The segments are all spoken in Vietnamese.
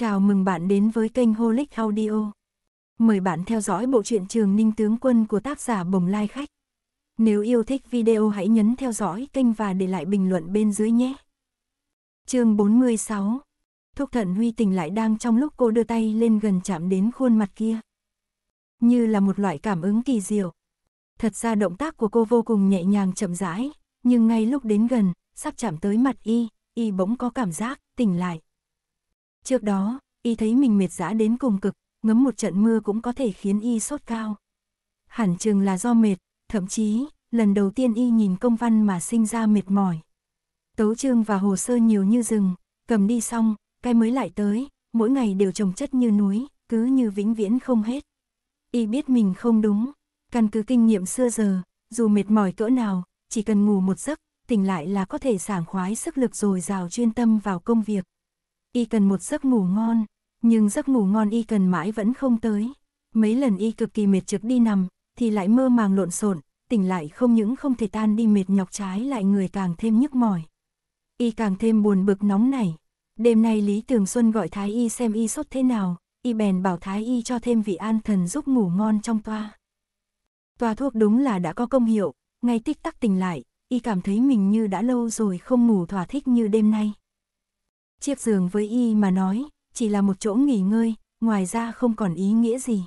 Chào mừng bạn đến với kênh Holic Audio. Mời bạn theo dõi bộ truyện Trường Ninh Tướng Quân của tác giả Bồng Lai Khách. Nếu yêu thích video hãy nhấn theo dõi kênh và để lại bình luận bên dưới nhé. chương 46 Thúc thận Huy tình lại đang trong lúc cô đưa tay lên gần chạm đến khuôn mặt kia. Như là một loại cảm ứng kỳ diệu. Thật ra động tác của cô vô cùng nhẹ nhàng chậm rãi, nhưng ngay lúc đến gần, sắp chạm tới mặt y, y bỗng có cảm giác, tỉnh lại Trước đó, y thấy mình mệt dã đến cùng cực, ngấm một trận mưa cũng có thể khiến y sốt cao. Hẳn chừng là do mệt, thậm chí, lần đầu tiên y nhìn công văn mà sinh ra mệt mỏi. Tấu chương và hồ sơ nhiều như rừng, cầm đi xong, cái mới lại tới, mỗi ngày đều trồng chất như núi, cứ như vĩnh viễn không hết. Y biết mình không đúng, căn cứ kinh nghiệm xưa giờ, dù mệt mỏi cỡ nào, chỉ cần ngủ một giấc, tỉnh lại là có thể sảng khoái sức lực rồi rào chuyên tâm vào công việc y cần một giấc ngủ ngon, nhưng giấc ngủ ngon y cần mãi vẫn không tới. Mấy lần y cực kỳ mệt trực đi nằm, thì lại mơ màng lộn xộn, tỉnh lại không những không thể tan đi mệt nhọc trái lại người càng thêm nhức mỏi. Y càng thêm buồn bực nóng nảy. Đêm nay Lý Tường Xuân gọi Thái Y xem y sốt thế nào, y bèn bảo Thái Y cho thêm vị an thần giúp ngủ ngon trong toa. Toa thuốc đúng là đã có công hiệu, ngay tích tắc tỉnh lại, y cảm thấy mình như đã lâu rồi không ngủ thỏa thích như đêm nay chiếc giường với y mà nói, chỉ là một chỗ nghỉ ngơi, ngoài ra không còn ý nghĩa gì.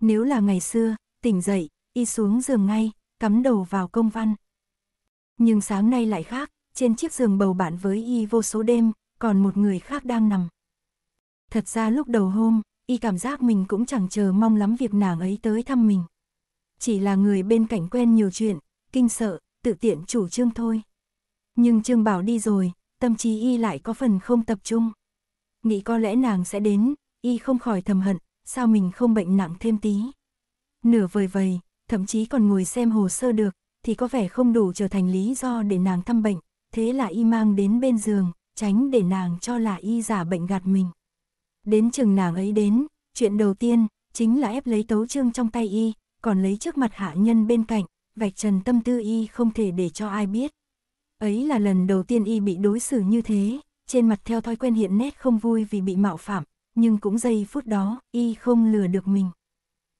Nếu là ngày xưa, tỉnh dậy, y xuống giường ngay, cắm đầu vào công văn. Nhưng sáng nay lại khác, trên chiếc giường bầu bạn với y vô số đêm, còn một người khác đang nằm. Thật ra lúc đầu hôm, y cảm giác mình cũng chẳng chờ mong lắm việc nàng ấy tới thăm mình. Chỉ là người bên cạnh quen nhiều chuyện, kinh sợ, tự tiện chủ trương thôi. Nhưng Trương Bảo đi rồi, tâm trí y lại có phần không tập trung. Nghĩ có lẽ nàng sẽ đến, y không khỏi thầm hận, sao mình không bệnh nặng thêm tí. Nửa vời vầy, thậm chí còn ngồi xem hồ sơ được, thì có vẻ không đủ trở thành lý do để nàng thăm bệnh, thế là y mang đến bên giường, tránh để nàng cho là y giả bệnh gạt mình. Đến chừng nàng ấy đến, chuyện đầu tiên, chính là ép lấy tấu trương trong tay y, còn lấy trước mặt hạ nhân bên cạnh, vạch trần tâm tư y không thể để cho ai biết. Ấy là lần đầu tiên y bị đối xử như thế, trên mặt theo thói quen hiện nét không vui vì bị mạo phạm, nhưng cũng giây phút đó, y không lừa được mình.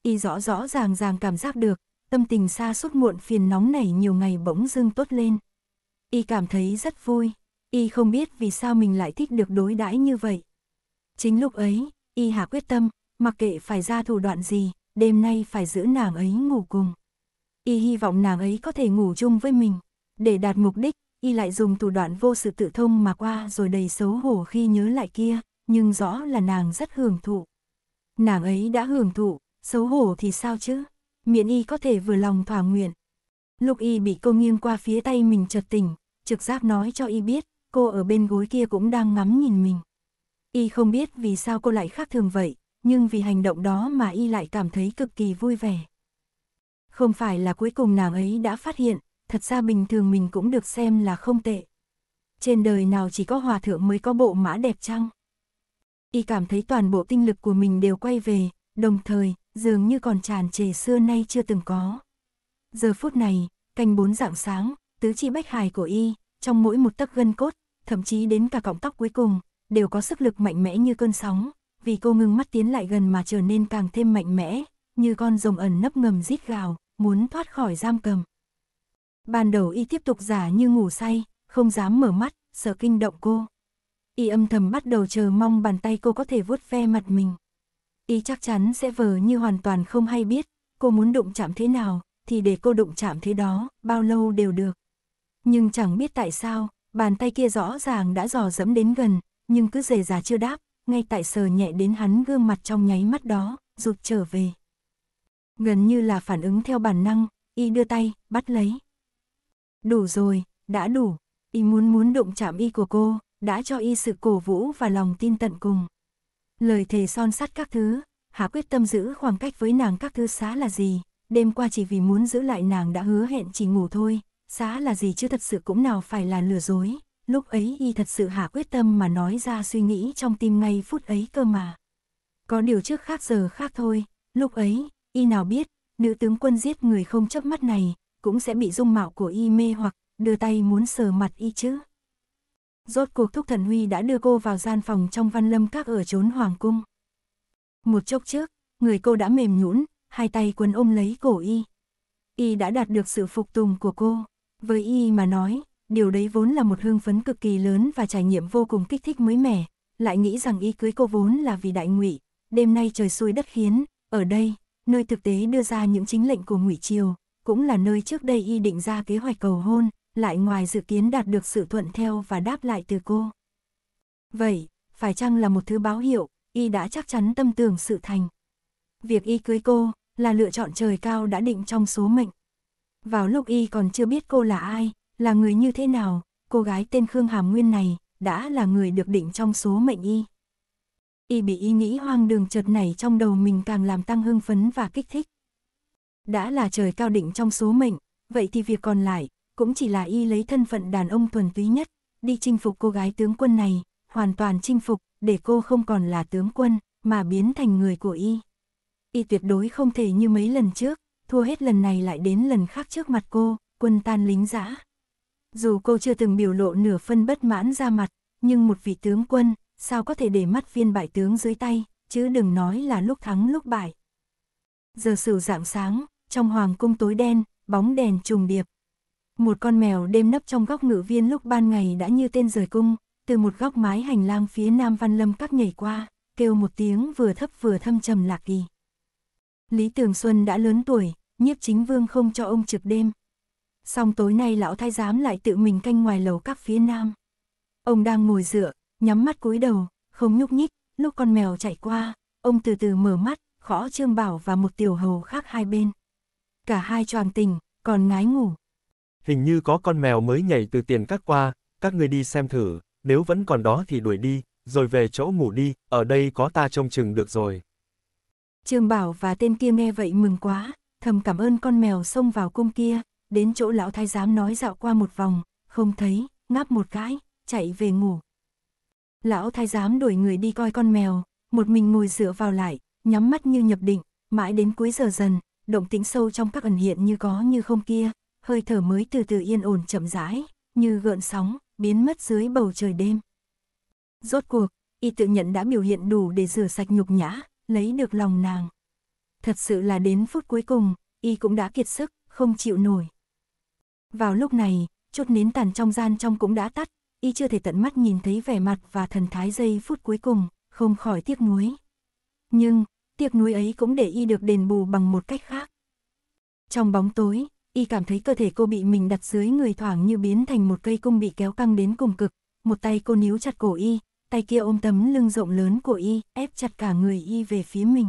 Y rõ rõ ràng ràng cảm giác được, tâm tình xa suốt muộn phiền nóng nảy nhiều ngày bỗng dưng tốt lên. Y cảm thấy rất vui, y không biết vì sao mình lại thích được đối đãi như vậy. Chính lúc ấy, y hạ quyết tâm, mặc kệ phải ra thủ đoạn gì, đêm nay phải giữ nàng ấy ngủ cùng. Y hy vọng nàng ấy có thể ngủ chung với mình. Để đạt mục đích, y lại dùng thủ đoạn vô sự tự thông mà qua rồi đầy xấu hổ khi nhớ lại kia, nhưng rõ là nàng rất hưởng thụ. Nàng ấy đã hưởng thụ, xấu hổ thì sao chứ, miễn y có thể vừa lòng thỏa nguyện. Lúc y bị cô nghiêng qua phía tay mình chợt tỉnh, trực giác nói cho y biết, cô ở bên gối kia cũng đang ngắm nhìn mình. Y không biết vì sao cô lại khác thường vậy, nhưng vì hành động đó mà y lại cảm thấy cực kỳ vui vẻ. Không phải là cuối cùng nàng ấy đã phát hiện, thật ra bình thường mình cũng được xem là không tệ. Trên đời nào chỉ có hòa thượng mới có bộ mã đẹp chăng? Y cảm thấy toàn bộ tinh lực của mình đều quay về, đồng thời, dường như còn tràn trề xưa nay chưa từng có. Giờ phút này, canh bốn dạng sáng, tứ chi bách hài của Y, trong mỗi một tấc gân cốt, thậm chí đến cả cọng tóc cuối cùng, đều có sức lực mạnh mẽ như cơn sóng, vì cô ngưng mắt tiến lại gần mà trở nên càng thêm mạnh mẽ, như con rồng ẩn nấp ngầm rít gào, muốn thoát khỏi giam cầm. Ban đầu y tiếp tục giả như ngủ say, không dám mở mắt, sợ kinh động cô. Y âm thầm bắt đầu chờ mong bàn tay cô có thể vuốt ve mặt mình. Y chắc chắn sẽ vờ như hoàn toàn không hay biết, cô muốn đụng chạm thế nào, thì để cô đụng chạm thế đó, bao lâu đều được. Nhưng chẳng biết tại sao, bàn tay kia rõ ràng đã dò dẫm đến gần, nhưng cứ rề dà chưa đáp, ngay tại sờ nhẹ đến hắn gương mặt trong nháy mắt đó, rụt trở về. Gần như là phản ứng theo bản năng, y đưa tay, bắt lấy. Đủ rồi, đã đủ. Y muốn muốn đụng chạm y của cô, đã cho y sự cổ vũ và lòng tin tận cùng. Lời thề son sắt các thứ, Hà quyết tâm giữ khoảng cách với nàng các thứ xá là gì, đêm qua chỉ vì muốn giữ lại nàng đã hứa hẹn chỉ ngủ thôi, xá là gì chứ thật sự cũng nào phải là lừa dối, lúc ấy y thật sự hạ quyết tâm mà nói ra suy nghĩ trong tim ngay phút ấy cơ mà. Có điều trước khác giờ khác thôi, lúc ấy, y nào biết, nữ tướng quân giết người không chớp mắt này, cũng sẽ bị dung mạo của y mê hoặc, đưa tay muốn sờ mặt y chứ. Rốt cuộc Thúc Thần Huy đã đưa cô vào gian phòng trong văn lâm các ở trốn hoàng cung. Một chốc trước, người cô đã mềm nhũn, hai tay quấn ôm lấy cổ y. Y đã đạt được sự phục tùng của cô. Với y mà nói, điều đấy vốn là một hương phấn cực kỳ lớn và trải nghiệm vô cùng kích thích mới mẻ. Lại nghĩ rằng y cưới cô vốn là vì đại ngụy, đêm nay trời xui đất khiến, ở đây, nơi thực tế đưa ra những chính lệnh của ngụy triều, cũng là nơi trước đây y định ra kế hoạch cầu hôn, lại ngoài dự kiến đạt được sự thuận theo và đáp lại từ cô. Vậy, phải chăng là một thứ báo hiệu, y đã chắc chắn tâm tưởng sự thành. Việc y cưới cô, là lựa chọn trời cao đã định trong số mệnh. Vào lúc y còn chưa biết cô là ai, là người như thế nào, cô gái tên Khương Hàm Nguyên này, đã là người được định trong số mệnh y. Y bị ý nghĩ hoang đường chợt nảy trong đầu mình càng làm tăng hưng phấn và kích thích. Đã là trời cao định trong số mệnh, vậy thì việc còn lại, cũng chỉ là y lấy thân phận đàn ông thuần túy nhất, đi chinh phục cô gái tướng quân này, hoàn toàn chinh phục, để cô không còn là tướng quân, mà biến thành người của y. Y tuyệt đối không thể như mấy lần trước, thua hết lần này lại đến lần khác trước mặt cô, quân tan lính giã. Dù cô chưa từng biểu lộ nửa phân bất mãn ra mặt, nhưng một vị tướng quân, sao có thể để mắt viên bại tướng dưới tay, chứ đừng nói là lúc thắng lúc bại. Giờ sửu dạng sáng, trong hoàng cung tối đen, bóng đèn trùng điệp. Một con mèo đêm nấp trong góc ngự viên lúc ban ngày đã như tên rời cung, từ một góc mái hành lang phía nam văn lâm các nhảy qua, kêu một tiếng vừa thấp vừa thâm trầm lạc kỳ. Lý Tường Xuân đã lớn tuổi, nhiếp chính vương không cho ông trực đêm. song tối nay lão thái giám lại tự mình canh ngoài lầu các phía nam. Ông đang ngồi dựa, nhắm mắt cúi đầu, không nhúc nhích, lúc con mèo chạy qua, ông từ từ mở mắt, khó trương bảo và một tiểu hầu khác hai bên cả hai choàng tình, còn ngái ngủ. Hình như có con mèo mới nhảy từ tiền cắt qua, các ngươi đi xem thử, nếu vẫn còn đó thì đuổi đi, rồi về chỗ ngủ đi, ở đây có ta trông chừng được rồi. Trương Bảo và tên kia nghe vậy mừng quá, thầm cảm ơn con mèo xông vào cung kia, đến chỗ lão thái giám nói dạo qua một vòng, không thấy, ngáp một cái, chạy về ngủ. Lão thái giám đuổi người đi coi con mèo, một mình ngồi dựa vào lại, nhắm mắt như nhập định, mãi đến cuối giờ dần, động tính sâu trong các ẩn hiện như có như không kia, hơi thở mới từ từ yên ổn chậm rãi, như gợn sóng, biến mất dưới bầu trời đêm. Rốt cuộc, y tự nhận đã biểu hiện đủ để rửa sạch nhục nhã, lấy được lòng nàng. Thật sự là đến phút cuối cùng, y cũng đã kiệt sức, không chịu nổi. Vào lúc này, chút nến tàn trong gian trong cũng đã tắt, y chưa thể tận mắt nhìn thấy vẻ mặt và thần thái giây phút cuối cùng, không khỏi tiếc nuối. Nhưng, tiếc nuối ấy cũng để y được đền bù bằng một cách khác. Trong bóng tối, y cảm thấy cơ thể cô bị mình đặt dưới người thoảng như biến thành một cây cung bị kéo căng đến cùng cực, một tay cô níu chặt cổ y, tay kia ôm tấm lưng rộng lớn của y, ép chặt cả người y về phía mình.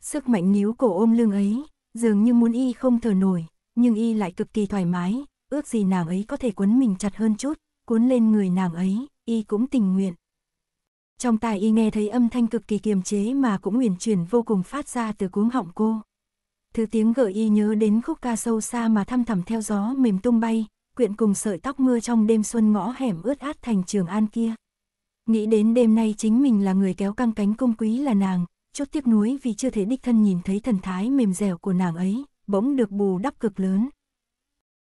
Sức mạnh níu cổ ôm lưng ấy, dường như muốn y không thở nổi, nhưng y lại cực kỳ thoải mái, ước gì nàng ấy có thể quấn mình chặt hơn chút, cuốn lên người nàng ấy, y cũng tình nguyện. Trong tai y nghe thấy âm thanh cực kỳ kiềm chế mà cũng uyển chuyển vô cùng phát ra từ cuống họng cô. Thứ tiếng gợi y nhớ đến khúc ca sâu xa mà thăm thẳm theo gió mềm tung bay, quyện cùng sợi tóc mưa trong đêm xuân ngõ hẻm ướt át thành trường an kia. Nghĩ đến đêm nay chính mình là người kéo căng cánh công quý là nàng, chút tiếc nuối vì chưa thể đích thân nhìn thấy thần thái mềm dẻo của nàng ấy, bỗng được bù đắp cực lớn.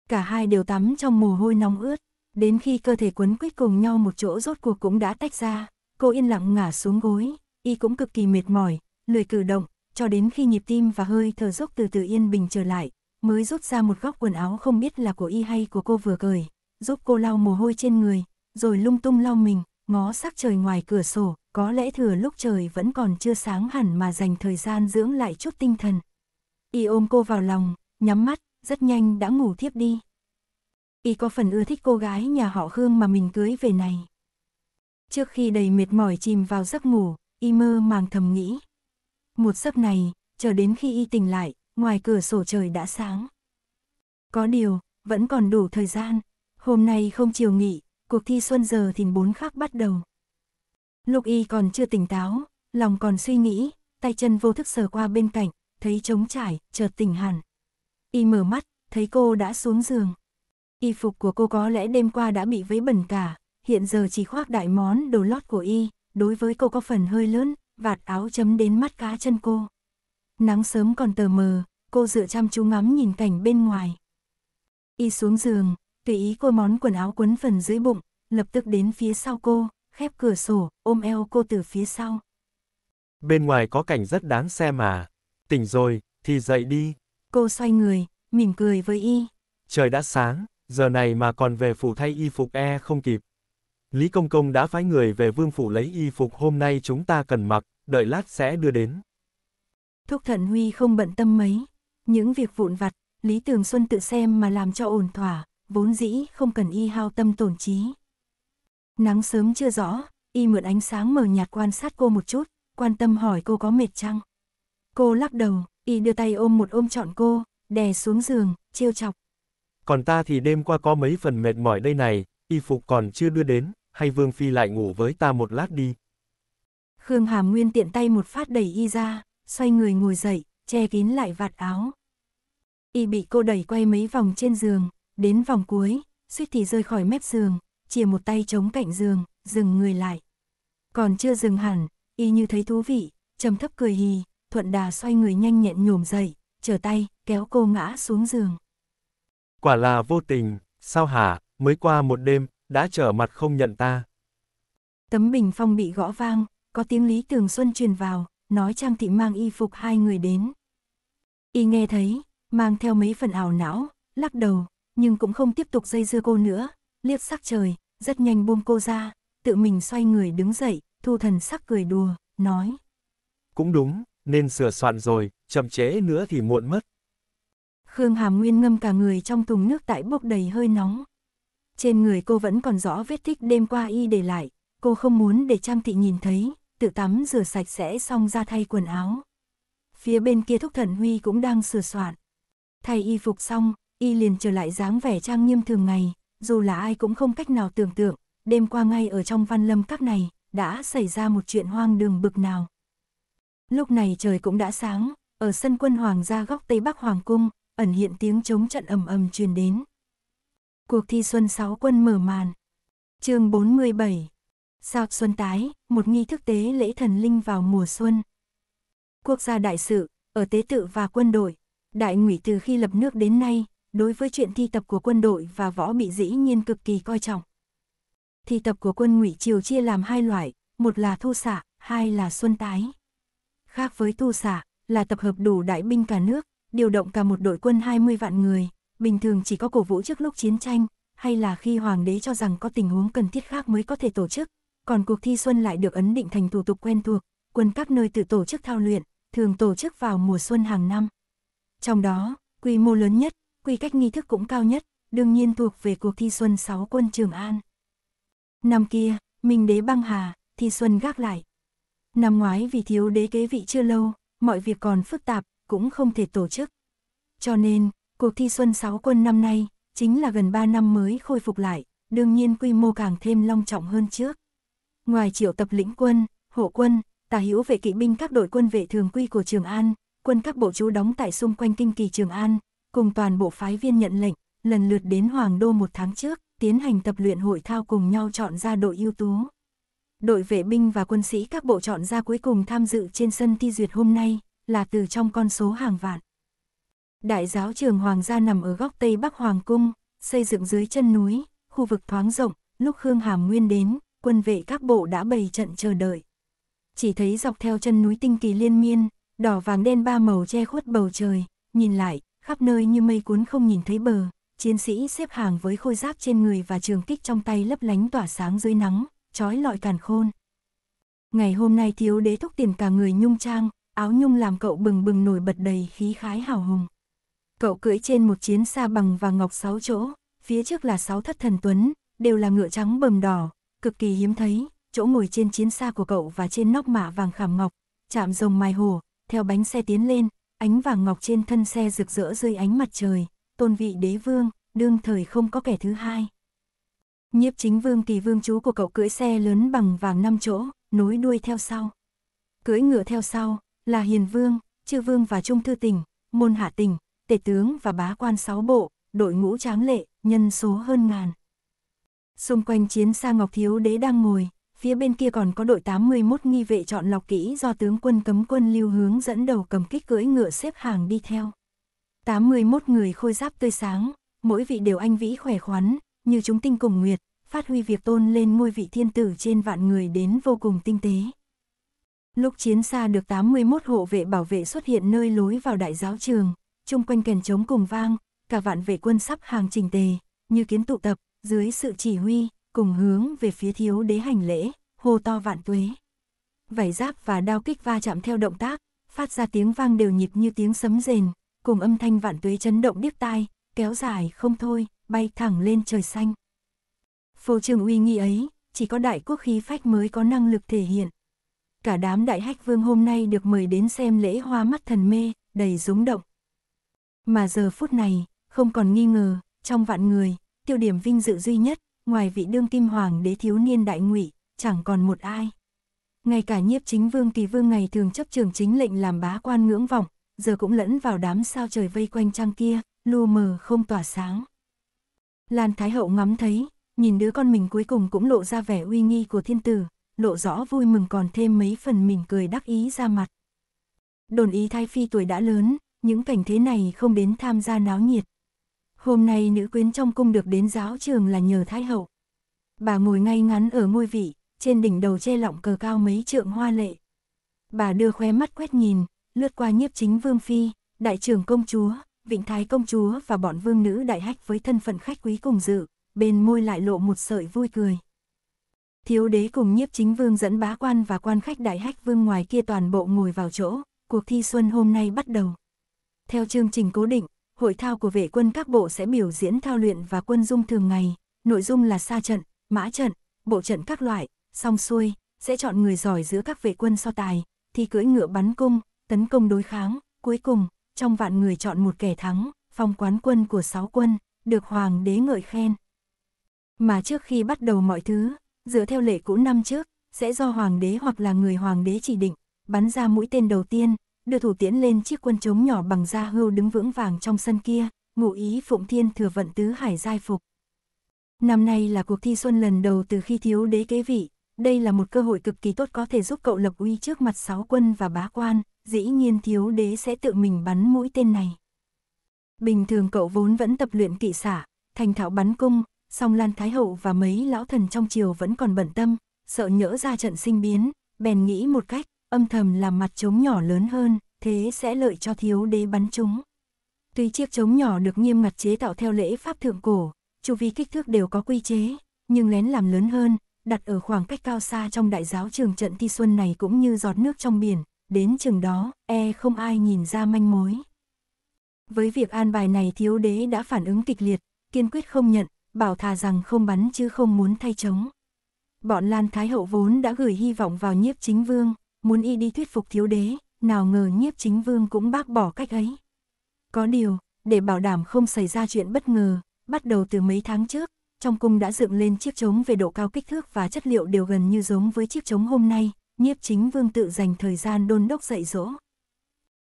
Cả hai đều tắm trong mồ hôi nóng ướt, đến khi cơ thể quấn quýt cùng nhau một chỗ rốt cuộc cũng đã tách ra, Cô yên lặng ngả xuống gối, y cũng cực kỳ mệt mỏi, lười cử động, cho đến khi nhịp tim và hơi thở dốc từ từ yên bình trở lại, mới rút ra một góc quần áo không biết là của y hay của cô vừa cởi, giúp cô lau mồ hôi trên người, rồi lung tung lau mình, ngó sắc trời ngoài cửa sổ, có lẽ thừa lúc trời vẫn còn chưa sáng hẳn mà dành thời gian dưỡng lại chút tinh thần. Y ôm cô vào lòng, nhắm mắt, rất nhanh đã ngủ thiếp đi. Y có phần ưa thích cô gái nhà họ Khương mà mình cưới về này. Trước khi đầy mệt mỏi chìm vào giấc ngủ, y mơ màng thầm nghĩ. Một giấc này, chờ đến khi y tỉnh lại, ngoài cửa sổ trời đã sáng. Có điều, vẫn còn đủ thời gian. Hôm nay không chiều nghỉ, cuộc thi xuân giờ thìn bốn khác bắt đầu. Lúc y còn chưa tỉnh táo, lòng còn suy nghĩ, tay chân vô thức sờ qua bên cạnh, thấy trống trải, chợt tỉnh hẳn. Y mở mắt, thấy cô đã xuống giường. Y phục của cô có lẽ đêm qua đã bị vấy bẩn cả, hiện giờ chỉ khoác đại món đồ lót của y, đối với cô có phần hơi lớn, vạt áo chấm đến mắt cá chân cô. Nắng sớm còn tờ mờ, cô dựa chăm chú ngắm nhìn cảnh bên ngoài. Y xuống giường, tùy ý cô món quần áo quấn phần dưới bụng, lập tức đến phía sau cô, khép cửa sổ, ôm eo cô từ phía sau. Bên ngoài có cảnh rất đáng xem mà. Tỉnh rồi, thì dậy đi. Cô xoay người, mỉm cười với y. Trời đã sáng, giờ này mà còn về phủ thay y phục e không kịp. Lý Công Công đã phái người về vương phủ lấy y phục hôm nay chúng ta cần mặc, đợi lát sẽ đưa đến. Thúc Thận Huy không bận tâm mấy, những việc vụn vặt, Lý Tường Xuân tự xem mà làm cho ổn thỏa, vốn dĩ không cần y hao tâm tổn trí. Nắng sớm chưa rõ, y mượn ánh sáng mờ nhạt quan sát cô một chút, quan tâm hỏi cô có mệt chăng. Cô lắc đầu, y đưa tay ôm một ôm trọn cô, đè xuống giường, trêu chọc. Còn ta thì đêm qua có mấy phần mệt mỏi đây này, y phục còn chưa đưa đến, hay Vương Phi lại ngủ với ta một lát đi. Khương Hàm Nguyên tiện tay một phát đẩy y ra, xoay người ngồi dậy, che kín lại vạt áo. Y bị cô đẩy quay mấy vòng trên giường, đến vòng cuối, suýt thì rơi khỏi mép giường, chìa một tay chống cạnh giường, dừng người lại. Còn chưa dừng hẳn, y như thấy thú vị, trầm thấp cười hì, thuận đà xoay người nhanh nhẹn nhổm dậy, trở tay, kéo cô ngã xuống giường. Quả là vô tình, sao hả, mới qua một đêm, đã trở mặt không nhận ta. Tấm bình phong bị gõ vang, có tiếng Lý Tường Xuân truyền vào, nói Trang Thị mang y phục hai người đến. Y nghe thấy, mang theo mấy phần ảo não, lắc đầu, nhưng cũng không tiếp tục dây dưa cô nữa, liếc sắc trời, rất nhanh buông cô ra, tự mình xoay người đứng dậy, thu thần sắc cười đùa, nói. Cũng đúng, nên sửa soạn rồi, chậm chế nữa thì muộn mất. Khương Hàm Nguyên ngâm cả người trong thùng nước tại bốc đầy hơi nóng. Trên người cô vẫn còn rõ vết tích đêm qua y để lại, cô không muốn để Trang Thị nhìn thấy, tự tắm rửa sạch sẽ xong ra thay quần áo. Phía bên kia Thúc Thần Huy cũng đang sửa soạn. Thay y phục xong, y liền trở lại dáng vẻ trang nghiêm thường ngày, dù là ai cũng không cách nào tưởng tượng, đêm qua ngay ở trong văn lâm các này, đã xảy ra một chuyện hoang đường bực nào. Lúc này trời cũng đã sáng, ở sân quân hoàng gia góc tây bắc hoàng cung, ẩn hiện tiếng chống trận ầm ầm truyền đến cuộc thi Xuân Sáu Quân mở màn. chương 47 Sao Xuân Tái, một nghi thức tế lễ thần linh vào mùa xuân. Quốc gia đại sự, ở tế tự và quân đội, đại ngụy từ khi lập nước đến nay, đối với chuyện thi tập của quân đội và võ bị dĩ nhiên cực kỳ coi trọng. Thi tập của quân ngụy triều chia làm hai loại, một là thu xạ, hai là xuân tái. Khác với thu xạ, là tập hợp đủ đại binh cả nước, điều động cả một đội quân 20 vạn người, bình thường chỉ có cổ vũ trước lúc chiến tranh, hay là khi hoàng đế cho rằng có tình huống cần thiết khác mới có thể tổ chức, còn cuộc thi xuân lại được ấn định thành thủ tục quen thuộc, quân các nơi tự tổ chức thao luyện, thường tổ chức vào mùa xuân hàng năm. Trong đó, quy mô lớn nhất, quy cách nghi thức cũng cao nhất, đương nhiên thuộc về cuộc thi xuân 6 quân Trường An. Năm kia, Minh đế băng hà, thi xuân gác lại. Năm ngoái vì thiếu đế kế vị chưa lâu, mọi việc còn phức tạp, cũng không thể tổ chức. Cho nên, Cuộc thi Xuân 6 quân năm nay, chính là gần 3 năm mới khôi phục lại, đương nhiên quy mô càng thêm long trọng hơn trước. Ngoài triệu tập lĩnh quân, hộ quân, tà hữu vệ kỵ binh các đội quân vệ thường quy của Trường An, quân các bộ chú đóng tại xung quanh kinh kỳ Trường An, cùng toàn bộ phái viên nhận lệnh, lần lượt đến Hoàng Đô một tháng trước, tiến hành tập luyện hội thao cùng nhau chọn ra đội ưu tú. Đội vệ binh và quân sĩ các bộ chọn ra cuối cùng tham dự trên sân thi duyệt hôm nay là từ trong con số hàng vạn. Đại giáo trường Hoàng gia nằm ở góc Tây Bắc Hoàng Cung, xây dựng dưới chân núi, khu vực thoáng rộng, lúc Khương Hàm Nguyên đến, quân vệ các bộ đã bày trận chờ đợi. Chỉ thấy dọc theo chân núi tinh kỳ liên miên, đỏ vàng đen ba màu che khuất bầu trời, nhìn lại, khắp nơi như mây cuốn không nhìn thấy bờ, chiến sĩ xếp hàng với khôi giáp trên người và trường kích trong tay lấp lánh tỏa sáng dưới nắng, trói lọi càn khôn. Ngày hôm nay thiếu đế thúc tiền cả người nhung trang, áo nhung làm cậu bừng bừng nổi bật đầy khí khái hào hùng. Cậu cưỡi trên một chiến xa bằng và ngọc sáu chỗ, phía trước là sáu thất thần tuấn, đều là ngựa trắng bầm đỏ, cực kỳ hiếm thấy, chỗ ngồi trên chiến xa của cậu và trên nóc mạ vàng khảm ngọc, chạm rồng mai hồ, theo bánh xe tiến lên, ánh vàng ngọc trên thân xe rực rỡ dưới ánh mặt trời, tôn vị đế vương, đương thời không có kẻ thứ hai. Nhiếp chính vương kỳ vương chú của cậu cưỡi xe lớn bằng vàng năm chỗ, nối đuôi theo sau. Cưỡi ngựa theo sau, là hiền vương, chư vương và trung thư tỉnh, môn hạ tỉnh, tể tướng và bá quan sáu bộ, đội ngũ tráng lệ, nhân số hơn ngàn. Xung quanh chiến xa Ngọc Thiếu Đế đang ngồi, phía bên kia còn có đội 81 nghi vệ chọn lọc kỹ do tướng quân cấm quân lưu hướng dẫn đầu cầm kích cưỡi ngựa xếp hàng đi theo. 81 người khôi giáp tươi sáng, mỗi vị đều anh vĩ khỏe khoắn, như chúng tinh cùng nguyệt, phát huy việc tôn lên ngôi vị thiên tử trên vạn người đến vô cùng tinh tế. Lúc chiến xa được 81 hộ vệ bảo vệ xuất hiện nơi lối vào đại giáo trường, chung quanh kèn trống cùng vang, cả vạn vệ quân sắp hàng trình tề, như kiến tụ tập, dưới sự chỉ huy, cùng hướng về phía thiếu đế hành lễ, hô to vạn tuế. Vảy giáp và đao kích va chạm theo động tác, phát ra tiếng vang đều nhịp như tiếng sấm rền, cùng âm thanh vạn tuế chấn động điếc tai, kéo dài không thôi, bay thẳng lên trời xanh. Phô trường uy nghi ấy, chỉ có đại quốc khí phách mới có năng lực thể hiện. Cả đám đại hách vương hôm nay được mời đến xem lễ hoa mắt thần mê, đầy rúng động. Mà giờ phút này, không còn nghi ngờ, trong vạn người, tiêu điểm vinh dự duy nhất, ngoài vị đương kim hoàng đế thiếu niên đại ngụy, chẳng còn một ai. Ngay cả nhiếp chính vương kỳ vương ngày thường chấp trường chính lệnh làm bá quan ngưỡng vọng, giờ cũng lẫn vào đám sao trời vây quanh trăng kia, lu mờ không tỏa sáng. Lan Thái Hậu ngắm thấy, nhìn đứa con mình cuối cùng cũng lộ ra vẻ uy nghi của thiên tử, lộ rõ vui mừng còn thêm mấy phần mỉm cười đắc ý ra mặt. Đồn ý thái phi tuổi đã lớn, những cảnh thế này không đến tham gia náo nhiệt. Hôm nay nữ quyến trong cung được đến giáo trường là nhờ Thái Hậu. Bà ngồi ngay ngắn ở ngôi vị, trên đỉnh đầu che lọng cờ cao mấy trượng hoa lệ. Bà đưa khóe mắt quét nhìn, lướt qua nhiếp chính Vương Phi, đại trưởng công chúa, vịnh thái công chúa và bọn vương nữ đại hách với thân phận khách quý cùng dự, bên môi lại lộ một sợi vui cười. Thiếu đế cùng nhiếp chính vương dẫn bá quan và quan khách đại hách vương ngoài kia toàn bộ ngồi vào chỗ, cuộc thi xuân hôm nay bắt đầu. Theo chương trình cố định, hội thao của vệ quân các bộ sẽ biểu diễn thao luyện và quân dung thường ngày, nội dung là xa trận, mã trận, bộ trận các loại, song xuôi, sẽ chọn người giỏi giữa các vệ quân so tài, thi cưỡi ngựa bắn cung, tấn công đối kháng, cuối cùng, trong vạn người chọn một kẻ thắng, phong quán quân của sáu quân, được hoàng đế ngợi khen. Mà trước khi bắt đầu mọi thứ, dựa theo lệ cũ năm trước, sẽ do hoàng đế hoặc là người hoàng đế chỉ định, bắn ra mũi tên đầu tiên, đưa thủ tiễn lên chiếc quân trống nhỏ bằng da hưu đứng vững vàng trong sân kia, ngụ ý Phụng Thiên thừa vận tứ hải giai phục. Năm nay là cuộc thi xuân lần đầu từ khi thiếu đế kế vị, đây là một cơ hội cực kỳ tốt có thể giúp cậu lập uy trước mặt sáu quân và bá quan, dĩ nhiên thiếu đế sẽ tự mình bắn mũi tên này. Bình thường cậu vốn vẫn tập luyện kỵ xả, thành thạo bắn cung, song Lan Thái Hậu và mấy lão thần trong triều vẫn còn bận tâm, sợ nhỡ ra trận sinh biến, bèn nghĩ một cách, âm thầm làm mặt trống nhỏ lớn hơn, thế sẽ lợi cho thiếu đế bắn chúng. Tuy chiếc trống nhỏ được nghiêm ngặt chế tạo theo lễ pháp thượng cổ, chu vi kích thước đều có quy chế, nhưng lén làm lớn hơn, đặt ở khoảng cách cao xa trong đại giáo trường trận thi xuân này cũng như giọt nước trong biển, đến chừng đó, e không ai nhìn ra manh mối. Với việc an bài này thiếu đế đã phản ứng kịch liệt, kiên quyết không nhận, bảo thà rằng không bắn chứ không muốn thay trống. Bọn Lan Thái Hậu vốn đã gửi hy vọng vào nhiếp chính vương, muốn y đi thuyết phục thiếu đế, nào ngờ nhiếp chính vương cũng bác bỏ cách ấy. Có điều, để bảo đảm không xảy ra chuyện bất ngờ, bắt đầu từ mấy tháng trước, trong cung đã dựng lên chiếc trống về độ cao kích thước và chất liệu đều gần như giống với chiếc trống hôm nay, nhiếp chính vương tự dành thời gian đôn đốc dạy dỗ.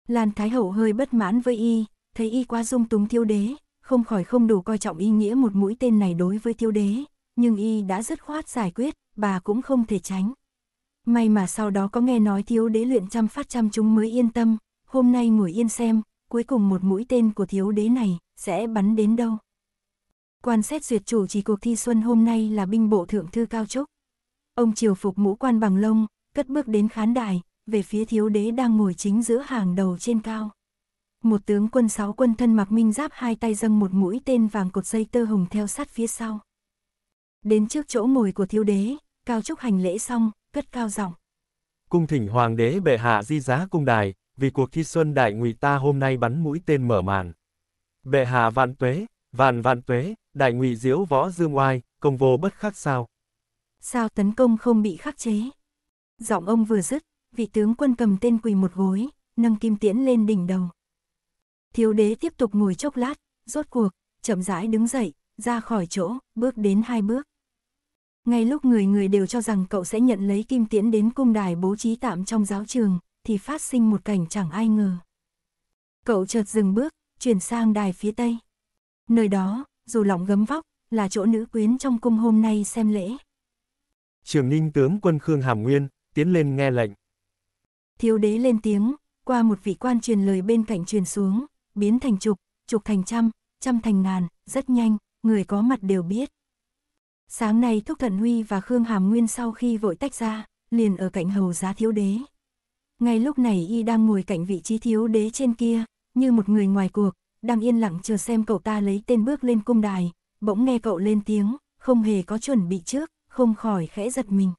Lan Thái Hậu hơi bất mãn với y, thấy y quá dung túng thiếu đế, không khỏi không đủ coi trọng ý nghĩa một mũi tên này đối với thiếu đế, nhưng y đã dứt khoát giải quyết, bà cũng không thể tránh. May mà sau đó có nghe nói thiếu đế luyện trăm phát trăm chúng mới yên tâm, hôm nay ngồi yên xem, cuối cùng một mũi tên của thiếu đế này sẽ bắn đến đâu. Quan xét duyệt chủ trì cuộc thi xuân hôm nay là binh bộ thượng thư cao trúc. Ông triều phục mũ quan bằng lông, cất bước đến khán đài, về phía thiếu đế đang ngồi chính giữa hàng đầu trên cao. Một tướng quân sáu quân thân mặc minh giáp hai tay dâng một mũi tên vàng cột dây tơ hồng theo sát phía sau. Đến trước chỗ ngồi của thiếu đế, cao trúc hành lễ xong, cất cao giọng. Cung thỉnh hoàng đế bệ hạ di giá cung đài, vì cuộc thi xuân đại ngụy ta hôm nay bắn mũi tên mở màn. Bệ hạ vạn tuế, vạn vạn tuế, đại ngụy diễu võ dương oai, công vô bất khắc sao. Sao tấn công không bị khắc chế? Giọng ông vừa dứt, vị tướng quân cầm tên quỳ một gối, nâng kim tiễn lên đỉnh đầu. Thiếu đế tiếp tục ngồi chốc lát, rốt cuộc, chậm rãi đứng dậy, ra khỏi chỗ, bước đến hai bước. Ngay lúc người người đều cho rằng cậu sẽ nhận lấy kim tiễn đến cung đài bố trí tạm trong giáo trường, thì phát sinh một cảnh chẳng ai ngờ. Cậu chợt dừng bước, chuyển sang đài phía tây. Nơi đó, dù lỏng gấm vóc, là chỗ nữ quyến trong cung hôm nay xem lễ. Trường ninh tướng quân Khương Hàm Nguyên, tiến lên nghe lệnh. Thiếu đế lên tiếng, qua một vị quan truyền lời bên cạnh truyền xuống, biến thành chục, chục thành trăm, trăm thành ngàn, rất nhanh, người có mặt đều biết. Sáng nay Thúc thận Huy và Khương Hàm Nguyên sau khi vội tách ra, liền ở cạnh hầu giá thiếu đế. Ngay lúc này y đang ngồi cạnh vị trí thiếu đế trên kia, như một người ngoài cuộc, đang yên lặng chờ xem cậu ta lấy tên bước lên cung đài, bỗng nghe cậu lên tiếng, không hề có chuẩn bị trước, không khỏi khẽ giật mình.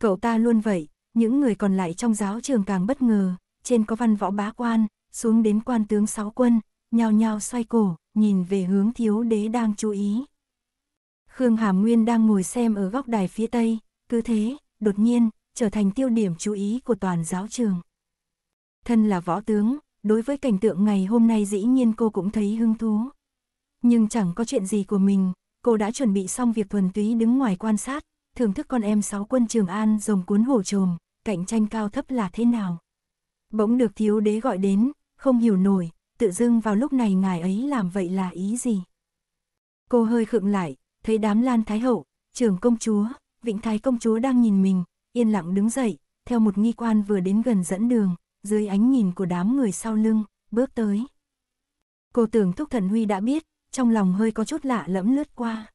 Cậu ta luôn vậy, những người còn lại trong giáo trường càng bất ngờ, trên có văn võ bá quan, xuống đến quan tướng sáu quân, nhao nhao xoay cổ, nhìn về hướng thiếu đế đang chú ý. Khương Hàm Nguyên đang ngồi xem ở góc đài phía tây, cứ thế, đột nhiên, trở thành tiêu điểm chú ý của toàn giáo trường. Thân là võ tướng, đối với cảnh tượng ngày hôm nay dĩ nhiên cô cũng thấy hứng thú. Nhưng chẳng có chuyện gì của mình, cô đã chuẩn bị xong việc thuần túy đứng ngoài quan sát, thưởng thức con em sáu quân Trường An rồng cuốn hổ trồm, cạnh tranh cao thấp là thế nào. Bỗng được thiếu đế gọi đến, không hiểu nổi, tự dưng vào lúc này ngài ấy làm vậy là ý gì. Cô hơi khựng lại, thấy đám Lan Thái Hậu, trưởng công chúa, Vịnh Thái công chúa đang nhìn mình, yên lặng đứng dậy, theo một nghi quan vừa đến gần dẫn đường, dưới ánh nhìn của đám người sau lưng, bước tới. Cô tưởng Thúc Thần Huy đã biết, trong lòng hơi có chút lạ lẫm lướt qua.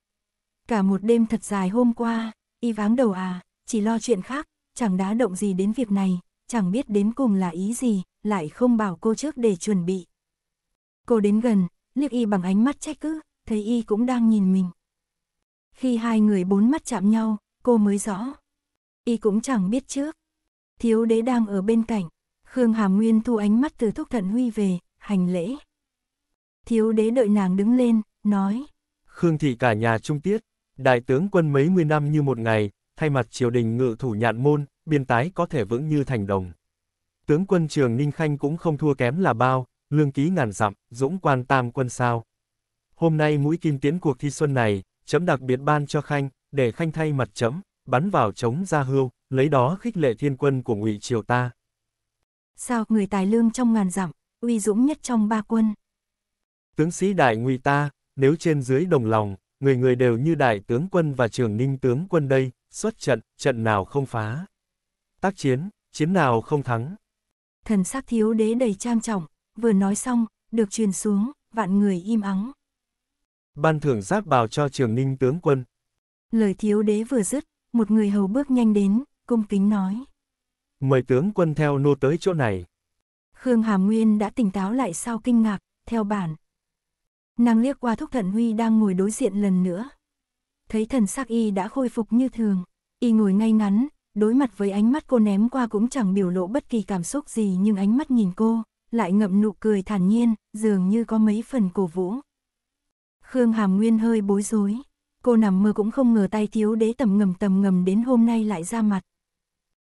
Cả một đêm thật dài hôm qua, y váng đầu à, chỉ lo chuyện khác, chẳng đá động gì đến việc này, chẳng biết đến cùng là ý gì, lại không bảo cô trước để chuẩn bị. Cô đến gần, liếc y bằng ánh mắt trách cứ, thấy y cũng đang nhìn mình. Khi hai người bốn mắt chạm nhau, cô mới rõ. Y cũng chẳng biết trước. Thiếu đế đang ở bên cạnh. Khương Hà Nguyên thu ánh mắt từ Thúc Thận Huy về, hành lễ. Thiếu đế đợi nàng đứng lên, nói. Khương thị cả nhà trung tiết, đại tướng quân mấy mươi năm như một ngày, thay mặt triều đình ngự thủ nhạn môn, biên tái có thể vững như thành đồng. Tướng quân trường Ninh Khanh cũng không thua kém là bao, lương ký ngàn dặm, dũng quan tam quân sao. Hôm nay mũi kim tiến cuộc thi xuân này, chấm đặc biệt ban cho Khanh, để Khanh thay mặt chấm, bắn vào trống gia hưu, lấy đó khích lệ thiên quân của ngụy triều ta. Sao người tài lương trong ngàn dặm, uy dũng nhất trong ba quân. Tướng sĩ đại ngụy ta, nếu trên dưới đồng lòng, người người đều như đại tướng quân và trường ninh tướng quân đây, xuất trận, trận nào không phá. Tác chiến, chiến nào không thắng. Thần sắc thiếu đế đầy trang trọng, vừa nói xong, được truyền xuống, vạn người im ắng ban thưởng giáp bào cho trường ninh tướng quân. Lời thiếu đế vừa dứt, một người hầu bước nhanh đến, cung kính nói. Mời tướng quân theo nô tới chỗ này. Khương Hàm Nguyên đã tỉnh táo lại sau kinh ngạc, theo bản. Nàng liếc qua thúc thận Huy đang ngồi đối diện lần nữa. Thấy thần sắc y đã khôi phục như thường, y ngồi ngay ngắn, đối mặt với ánh mắt cô ném qua cũng chẳng biểu lộ bất kỳ cảm xúc gì nhưng ánh mắt nhìn cô, lại ngậm nụ cười thản nhiên, dường như có mấy phần cổ vũ. Khương Hàm Nguyên hơi bối rối. Cô nằm mơ cũng không ngờ tay thiếu đế tầm ngầm tầm ngầm đến hôm nay lại ra mặt.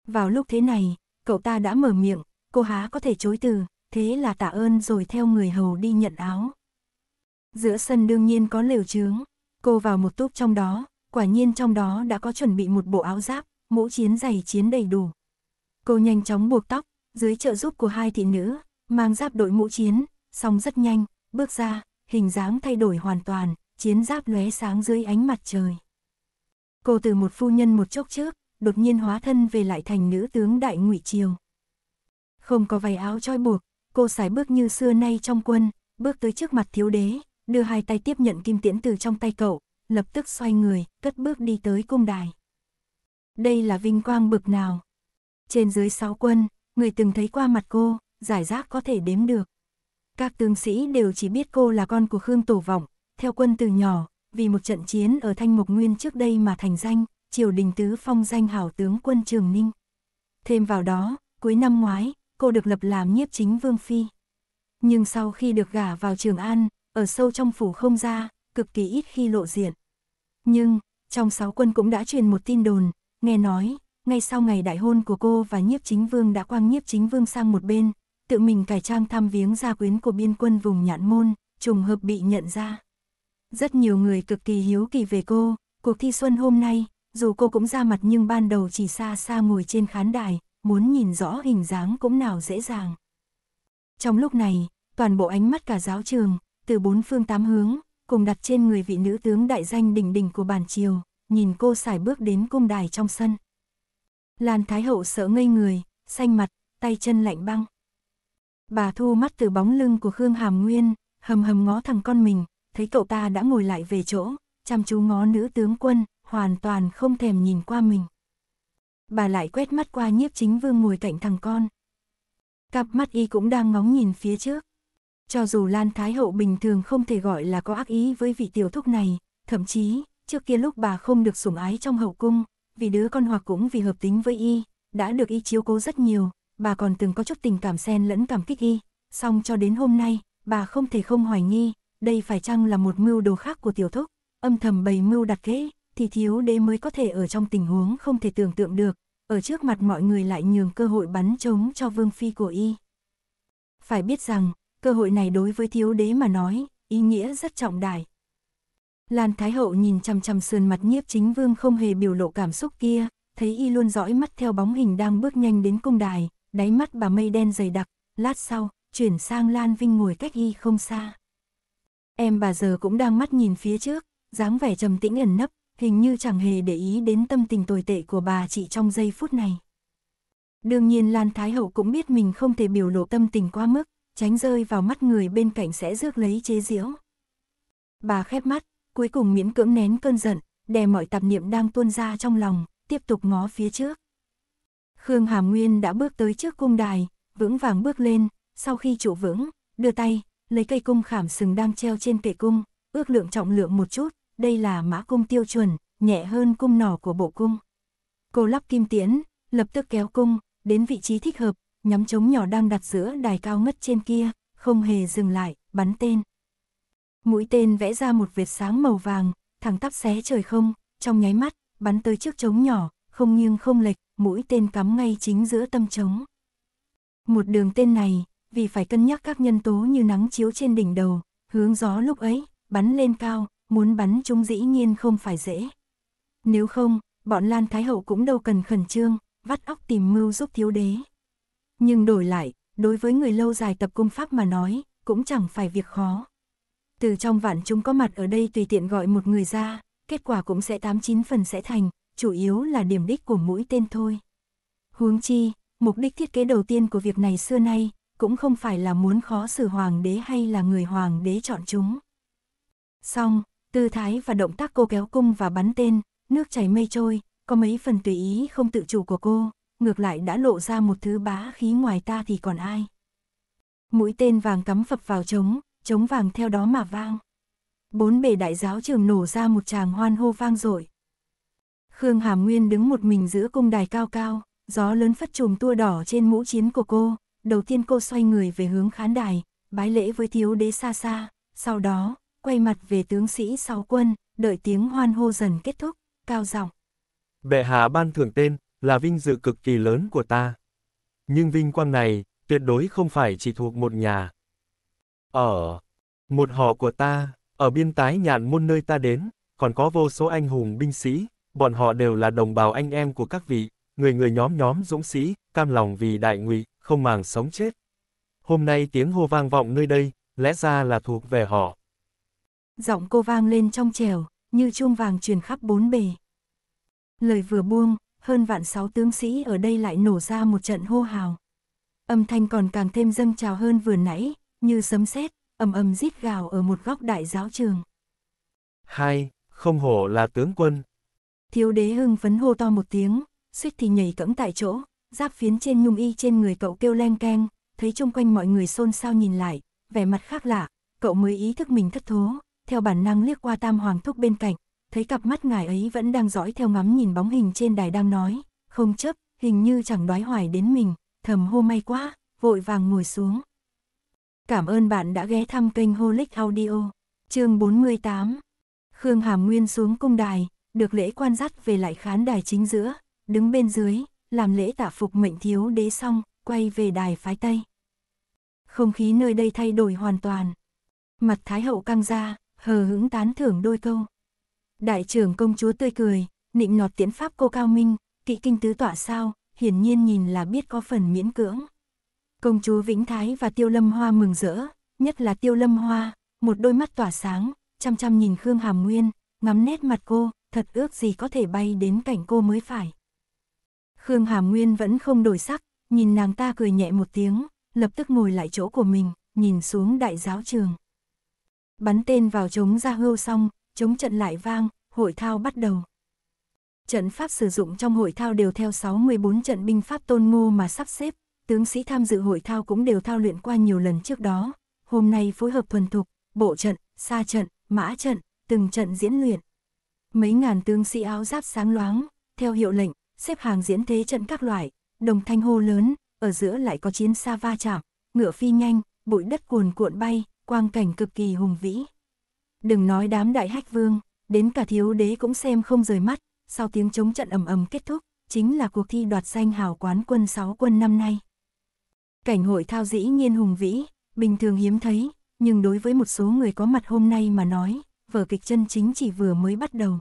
Vào lúc thế này, cậu ta đã mở miệng, cô há có thể chối từ, thế là tạ ơn rồi theo người hầu đi nhận áo. Giữa sân đương nhiên có lều trướng, cô vào một túp trong đó, quả nhiên trong đó đã có chuẩn bị một bộ áo giáp, mũ chiến giày chiến đầy đủ. Cô nhanh chóng buộc tóc, dưới trợ giúp của hai thị nữ, mang giáp đội mũ chiến, xong rất nhanh, bước ra, hình dáng thay đổi hoàn toàn, chiến giáp lóe sáng dưới ánh mặt trời. Cô từ một phu nhân một chốc trước, đột nhiên hóa thân về lại thành nữ tướng đại ngụy triều. Không có váy áo trói buộc, cô sải bước như xưa nay trong quân, bước tới trước mặt thiếu đế, đưa hai tay tiếp nhận kim tiễn từ trong tay cậu, lập tức xoay người, cất bước đi tới cung đài. Đây là vinh quang bực nào. Trên dưới sáu quân, người từng thấy qua mặt cô, giải rác có thể đếm được. Các tướng sĩ đều chỉ biết cô là con của Khương Tổ Vọng, theo quân từ nhỏ, vì một trận chiến ở Thanh mục Nguyên trước đây mà thành danh, triều đình tứ phong danh hảo tướng quân Trường Ninh. Thêm vào đó, cuối năm ngoái, cô được lập làm nhiếp chính Vương Phi. Nhưng sau khi được gả vào Trường An, ở sâu trong phủ không ra, cực kỳ ít khi lộ diện. Nhưng, trong sáu quân cũng đã truyền một tin đồn, nghe nói, ngay sau ngày đại hôn của cô và nhiếp chính vương đã quang nhiếp chính vương sang một bên, tự mình cải trang thăm viếng gia quyến của biên quân vùng nhạn môn, trùng hợp bị nhận ra. Rất nhiều người cực kỳ hiếu kỳ về cô, cuộc thi xuân hôm nay, dù cô cũng ra mặt nhưng ban đầu chỉ xa xa ngồi trên khán đài, muốn nhìn rõ hình dáng cũng nào dễ dàng. Trong lúc này, toàn bộ ánh mắt cả giáo trường, từ bốn phương tám hướng, cùng đặt trên người vị nữ tướng đại danh đỉnh đỉnh của bản triều, nhìn cô xài bước đến cung đài trong sân. Lan Thái Hậu sợ ngây người, xanh mặt, tay chân lạnh băng. Bà thu mắt từ bóng lưng của Khương Hàm Nguyên, hầm hầm ngó thằng con mình, thấy cậu ta đã ngồi lại về chỗ, chăm chú ngó nữ tướng quân, hoàn toàn không thèm nhìn qua mình. Bà lại quét mắt qua nhiếp chính vương ngồi cạnh thằng con. Cặp mắt y cũng đang ngóng nhìn phía trước. Cho dù Lan Thái Hậu bình thường không thể gọi là có ác ý với vị tiểu thúc này, thậm chí, trước kia lúc bà không được sủng ái trong hậu cung, vì đứa con hoặc cũng vì hợp tính với y, đã được y chiếu cố rất nhiều, bà còn từng có chút tình cảm xen lẫn cảm kích y, song cho đến hôm nay, bà không thể không hoài nghi, đây phải chăng là một mưu đồ khác của tiểu thúc, âm thầm bày mưu đặt kế, thì thiếu đế mới có thể ở trong tình huống không thể tưởng tượng được, ở trước mặt mọi người lại nhường cơ hội bắn trống cho vương phi của y. Phải biết rằng, cơ hội này đối với thiếu đế mà nói, ý nghĩa rất trọng đại. Lan Thái Hậu nhìn chằm chằm sườn mặt nhiếp chính vương không hề biểu lộ cảm xúc kia, thấy y luôn dõi mắt theo bóng hình đang bước nhanh đến cung đài, đáy mắt bà mây đen dày đặc, lát sau, chuyển sang Lan Vinh ngồi cách y không xa. Em bà giờ cũng đang mắt nhìn phía trước, dáng vẻ trầm tĩnh ẩn nấp, hình như chẳng hề để ý đến tâm tình tồi tệ của bà chị trong giây phút này. Đương nhiên Lan Thái Hậu cũng biết mình không thể biểu lộ tâm tình quá mức, tránh rơi vào mắt người bên cạnh sẽ rước lấy chế giễu. Bà khép mắt, cuối cùng miễn cưỡng nén cơn giận, đè mọi tạp niệm đang tuôn ra trong lòng, tiếp tục ngó phía trước. Khương Hàm Nguyên đã bước tới trước cung đài, vững vàng bước lên, sau khi trụ vững, đưa tay, lấy cây cung khảm sừng đang treo trên kệ cung, ước lượng trọng lượng một chút, đây là mã cung tiêu chuẩn, nhẹ hơn cung nỏ của bộ cung. Cô lắp kim tiễn, lập tức kéo cung, đến vị trí thích hợp, nhắm trống nhỏ đang đặt giữa đài cao ngất trên kia, không hề dừng lại, bắn tên. Mũi tên vẽ ra một vệt sáng màu vàng, thẳng tắp xé trời không, trong nháy mắt, bắn tới trước trống nhỏ, không nghiêng không lệch, mũi tên cắm ngay chính giữa tâm trống. Một đường tên này, vì phải cân nhắc các nhân tố như nắng chiếu trên đỉnh đầu, hướng gió lúc ấy, bắn lên cao, muốn bắn chúng dĩ nhiên không phải dễ. Nếu không, bọn Lan Thái Hậu cũng đâu cần khẩn trương, vắt óc tìm mưu giúp thiếu đế. Nhưng đổi lại, đối với người lâu dài tập cung pháp mà nói, cũng chẳng phải việc khó. Từ trong vạn chúng có mặt ở đây tùy tiện gọi một người ra, kết quả cũng sẽ 89 phần sẽ thành, chủ yếu là điểm đích của mũi tên thôi. Huống chi, mục đích thiết kế đầu tiên của việc này xưa nay cũng không phải là muốn khó xử hoàng đế hay là người hoàng đế chọn chúng. Xong, tư thái và động tác cô kéo cung và bắn tên, nước chảy mây trôi, có mấy phần tùy ý không tự chủ của cô, ngược lại đã lộ ra một thứ bá khí ngoài ta thì còn ai. Mũi tên vàng cắm phập vào trống, trống vàng theo đó mà vang. Bốn bề đại giáo trường nổ ra một tràng hoan hô vang dội, Khương Hàm Nguyên đứng một mình giữa cung đài cao cao, gió lớn phất trùm tua đỏ trên mũ chiến của cô, đầu tiên cô xoay người về hướng khán đài, bái lễ với thiếu đế xa xa, sau đó, quay mặt về tướng sĩ sáu quân, đợi tiếng hoan hô dần kết thúc, cao giọng. Bệ hạ ban thưởng tên, là vinh dự cực kỳ lớn của ta. Nhưng vinh quang này, tuyệt đối không phải chỉ thuộc một nhà. Ở một họ của ta, ở biên tái nhạn môn nơi ta đến, còn có vô số anh hùng binh sĩ, bọn họ đều là đồng bào anh em của các vị, người người nhóm nhóm dũng sĩ, cam lòng vì đại ngụy, không màng sống chết. Hôm nay tiếng hô vang vọng nơi đây, lẽ ra là thuộc về họ. Giọng cô vang lên trong trèo, như chuông vàng truyền khắp bốn bề. Lời vừa buông, hơn vạn sáu tướng sĩ ở đây lại nổ ra một trận hô hào. Âm thanh còn càng thêm dâng trào hơn vừa nãy, như sấm sét, ầm ầm rít gào ở một góc đại giáo trường. Hai, không hổ là tướng quân, Thiếu đế hưng phấn hô to một tiếng, suýt thì nhảy cẫng tại chỗ, giáp phiến trên nhung y trên người cậu kêu len keng, thấy chung quanh mọi người xôn xao nhìn lại, vẻ mặt khác lạ, cậu mới ý thức mình thất thố, theo bản năng liếc qua tam hoàng thúc bên cạnh, thấy cặp mắt ngài ấy vẫn đang dõi theo ngắm nhìn bóng hình trên đài đang nói, không chấp, hình như chẳng đoái hoài đến mình, thầm hô may quá, vội vàng ngồi xuống. Cảm ơn bạn đã ghé thăm kênh Holic Audio, chương 48. Khương Hàm Nguyên xuống cung đài, được lễ quan dắt về lại khán đài chính giữa, đứng bên dưới, làm lễ tạ phục mệnh thiếu đế xong, quay về đài phái Tây. Không khí nơi đây thay đổi hoàn toàn. Mặt Thái Hậu căng ra, hờ hững tán thưởng đôi câu. Đại trưởng công chúa tươi cười, nịnh nọt tiễn pháp cô cao minh, kỵ kinh tứ tỏa sao, hiển nhiên nhìn là biết có phần miễn cưỡng. Công chúa Vĩnh Thái và Tiêu Lâm Hoa mừng rỡ, nhất là Tiêu Lâm Hoa, một đôi mắt tỏa sáng, chăm chăm nhìn Khương Hàm Nguyên, ngắm nét mặt cô, thật ước gì có thể bay đến cảnh cô mới phải. Khương Hàm Nguyên vẫn không đổi sắc, nhìn nàng ta cười nhẹ một tiếng, lập tức ngồi lại chỗ của mình, nhìn xuống đại giáo trường. Bắn tên vào trống ra hưu xong, chống trận lại vang, hội thao bắt đầu. Trận pháp sử dụng trong hội thao đều theo 614 trận binh pháp tôn ngô mà sắp xếp, tướng sĩ tham dự hội thao cũng đều thao luyện qua nhiều lần trước đó, hôm nay phối hợp thuần thục, bộ trận, xa trận, mã trận, từng trận diễn luyện. Mấy ngàn tướng sĩ áo giáp sáng loáng, theo hiệu lệnh, xếp hàng diễn thế trận các loại, đồng thanh hô lớn, ở giữa lại có chiến xa va chạm, ngựa phi nhanh, bụi đất cuồn cuộn bay, quang cảnh cực kỳ hùng vĩ. Đừng nói đám đại hách vương, đến cả thiếu đế cũng xem không rời mắt, sau tiếng chống trận ầm ầm kết thúc, chính là cuộc thi đoạt danh hào quán quân 6 quân năm nay. Cảnh hội thao dĩ nhiên hùng vĩ, bình thường hiếm thấy, nhưng đối với một số người có mặt hôm nay mà nói, vở kịch chân chính chỉ vừa mới bắt đầu.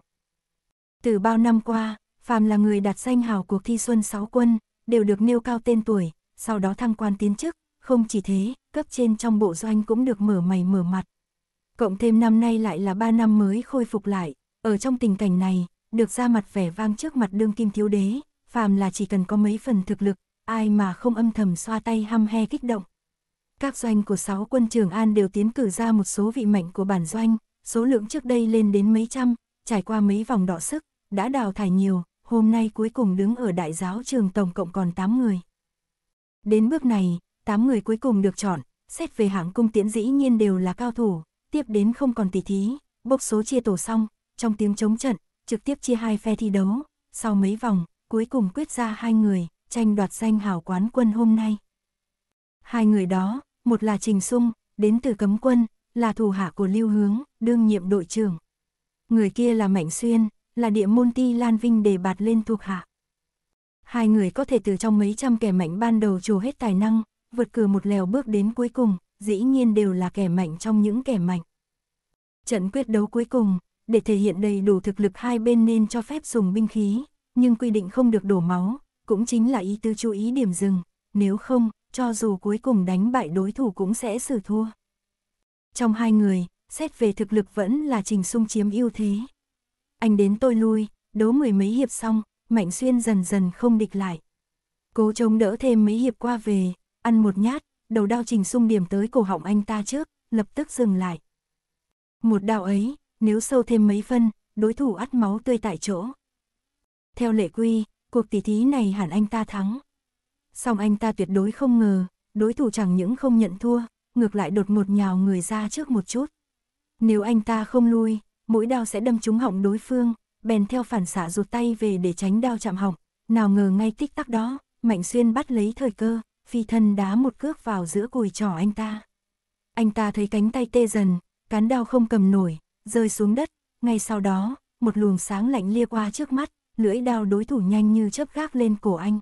Từ bao năm qua, phàm là người đạt danh hào cuộc thi Xuân Sáu Quân, đều được nêu cao tên tuổi, sau đó thăng quan tiến chức, không chỉ thế, cấp trên trong bộ doanh cũng được mở mày mở mặt. Cộng thêm năm nay lại là ba năm mới khôi phục lại, ở trong tình cảnh này, được ra mặt vẻ vang trước mặt đương kim thiếu đế, phàm là chỉ cần có mấy phần thực lực, ai mà không âm thầm xoa tay hăm he kích động. Các doanh của sáu quân Trường An đều tiến cử ra một số vị mạnh của bản doanh, số lượng trước đây lên đến mấy trăm, trải qua mấy vòng đọ sức, đã đào thải nhiều, hôm nay cuối cùng đứng ở đại giáo trường tổng cộng còn 8 người. Đến bước này, 8 người cuối cùng được chọn, xét về hạng cung tiễn dĩ nhiên đều là cao thủ, tiếp đến không còn tỷ thí, bốc số chia tổ xong, trong tiếng chống trận, trực tiếp chia hai phe thi đấu, sau mấy vòng, cuối cùng quyết ra hai người, tranh đoạt danh hào quán quân hôm nay. Hai người đó, một là Trình Sung, đến từ cấm quân, là thủ hạ của Lưu Hướng, đương nhiệm đội trưởng. Người kia là Mạnh Xuyên, là địa môn ti Lan Vinh đề bạt lên thuộc hạ. Hai người có thể từ trong mấy trăm kẻ mạnh ban đầu trù hết tài năng, vượt cửa một lèo bước đến cuối cùng, dĩ nhiên đều là kẻ mạnh trong những kẻ mạnh. Trận quyết đấu cuối cùng, để thể hiện đầy đủ thực lực hai bên nên cho phép dùng binh khí, nhưng quy định không được đổ máu, cũng chính là ý tư chú ý điểm dừng, nếu không, cho dù cuối cùng đánh bại đối thủ cũng sẽ xử thua. Trong hai người, xét về thực lực vẫn là Trình Sung chiếm ưu thế. Anh đến tôi lui, đấu mười mấy hiệp xong, Mạnh Xuyên dần dần không địch lại. Cố chống đỡ thêm mấy hiệp qua về, ăn một nhát, đầu đao Trình Sung điểm tới cổ họng anh ta trước, lập tức dừng lại. Một đạo ấy, nếu sâu thêm mấy phân, đối thủ ắt máu tươi tại chỗ. Theo lệ quy, cuộc tỷ thí này hẳn anh ta thắng. Song anh ta tuyệt đối không ngờ, đối thủ chẳng những không nhận thua, ngược lại đột ngột nhào người ra trước một chút. Nếu anh ta không lui, mũi đao sẽ đâm trúng họng đối phương, bèn theo phản xạ rụt tay về để tránh đao chạm họng, nào ngờ ngay tích tắc đó, Mạnh Xuyên bắt lấy thời cơ, phi thân đá một cước vào giữa cùi trỏ anh ta. Anh ta thấy cánh tay tê dần, cán đao không cầm nổi, rơi xuống đất, ngay sau đó, một luồng sáng lạnh lia qua trước mắt, lưỡi đao đối thủ nhanh như chớp gác lên cổ anh.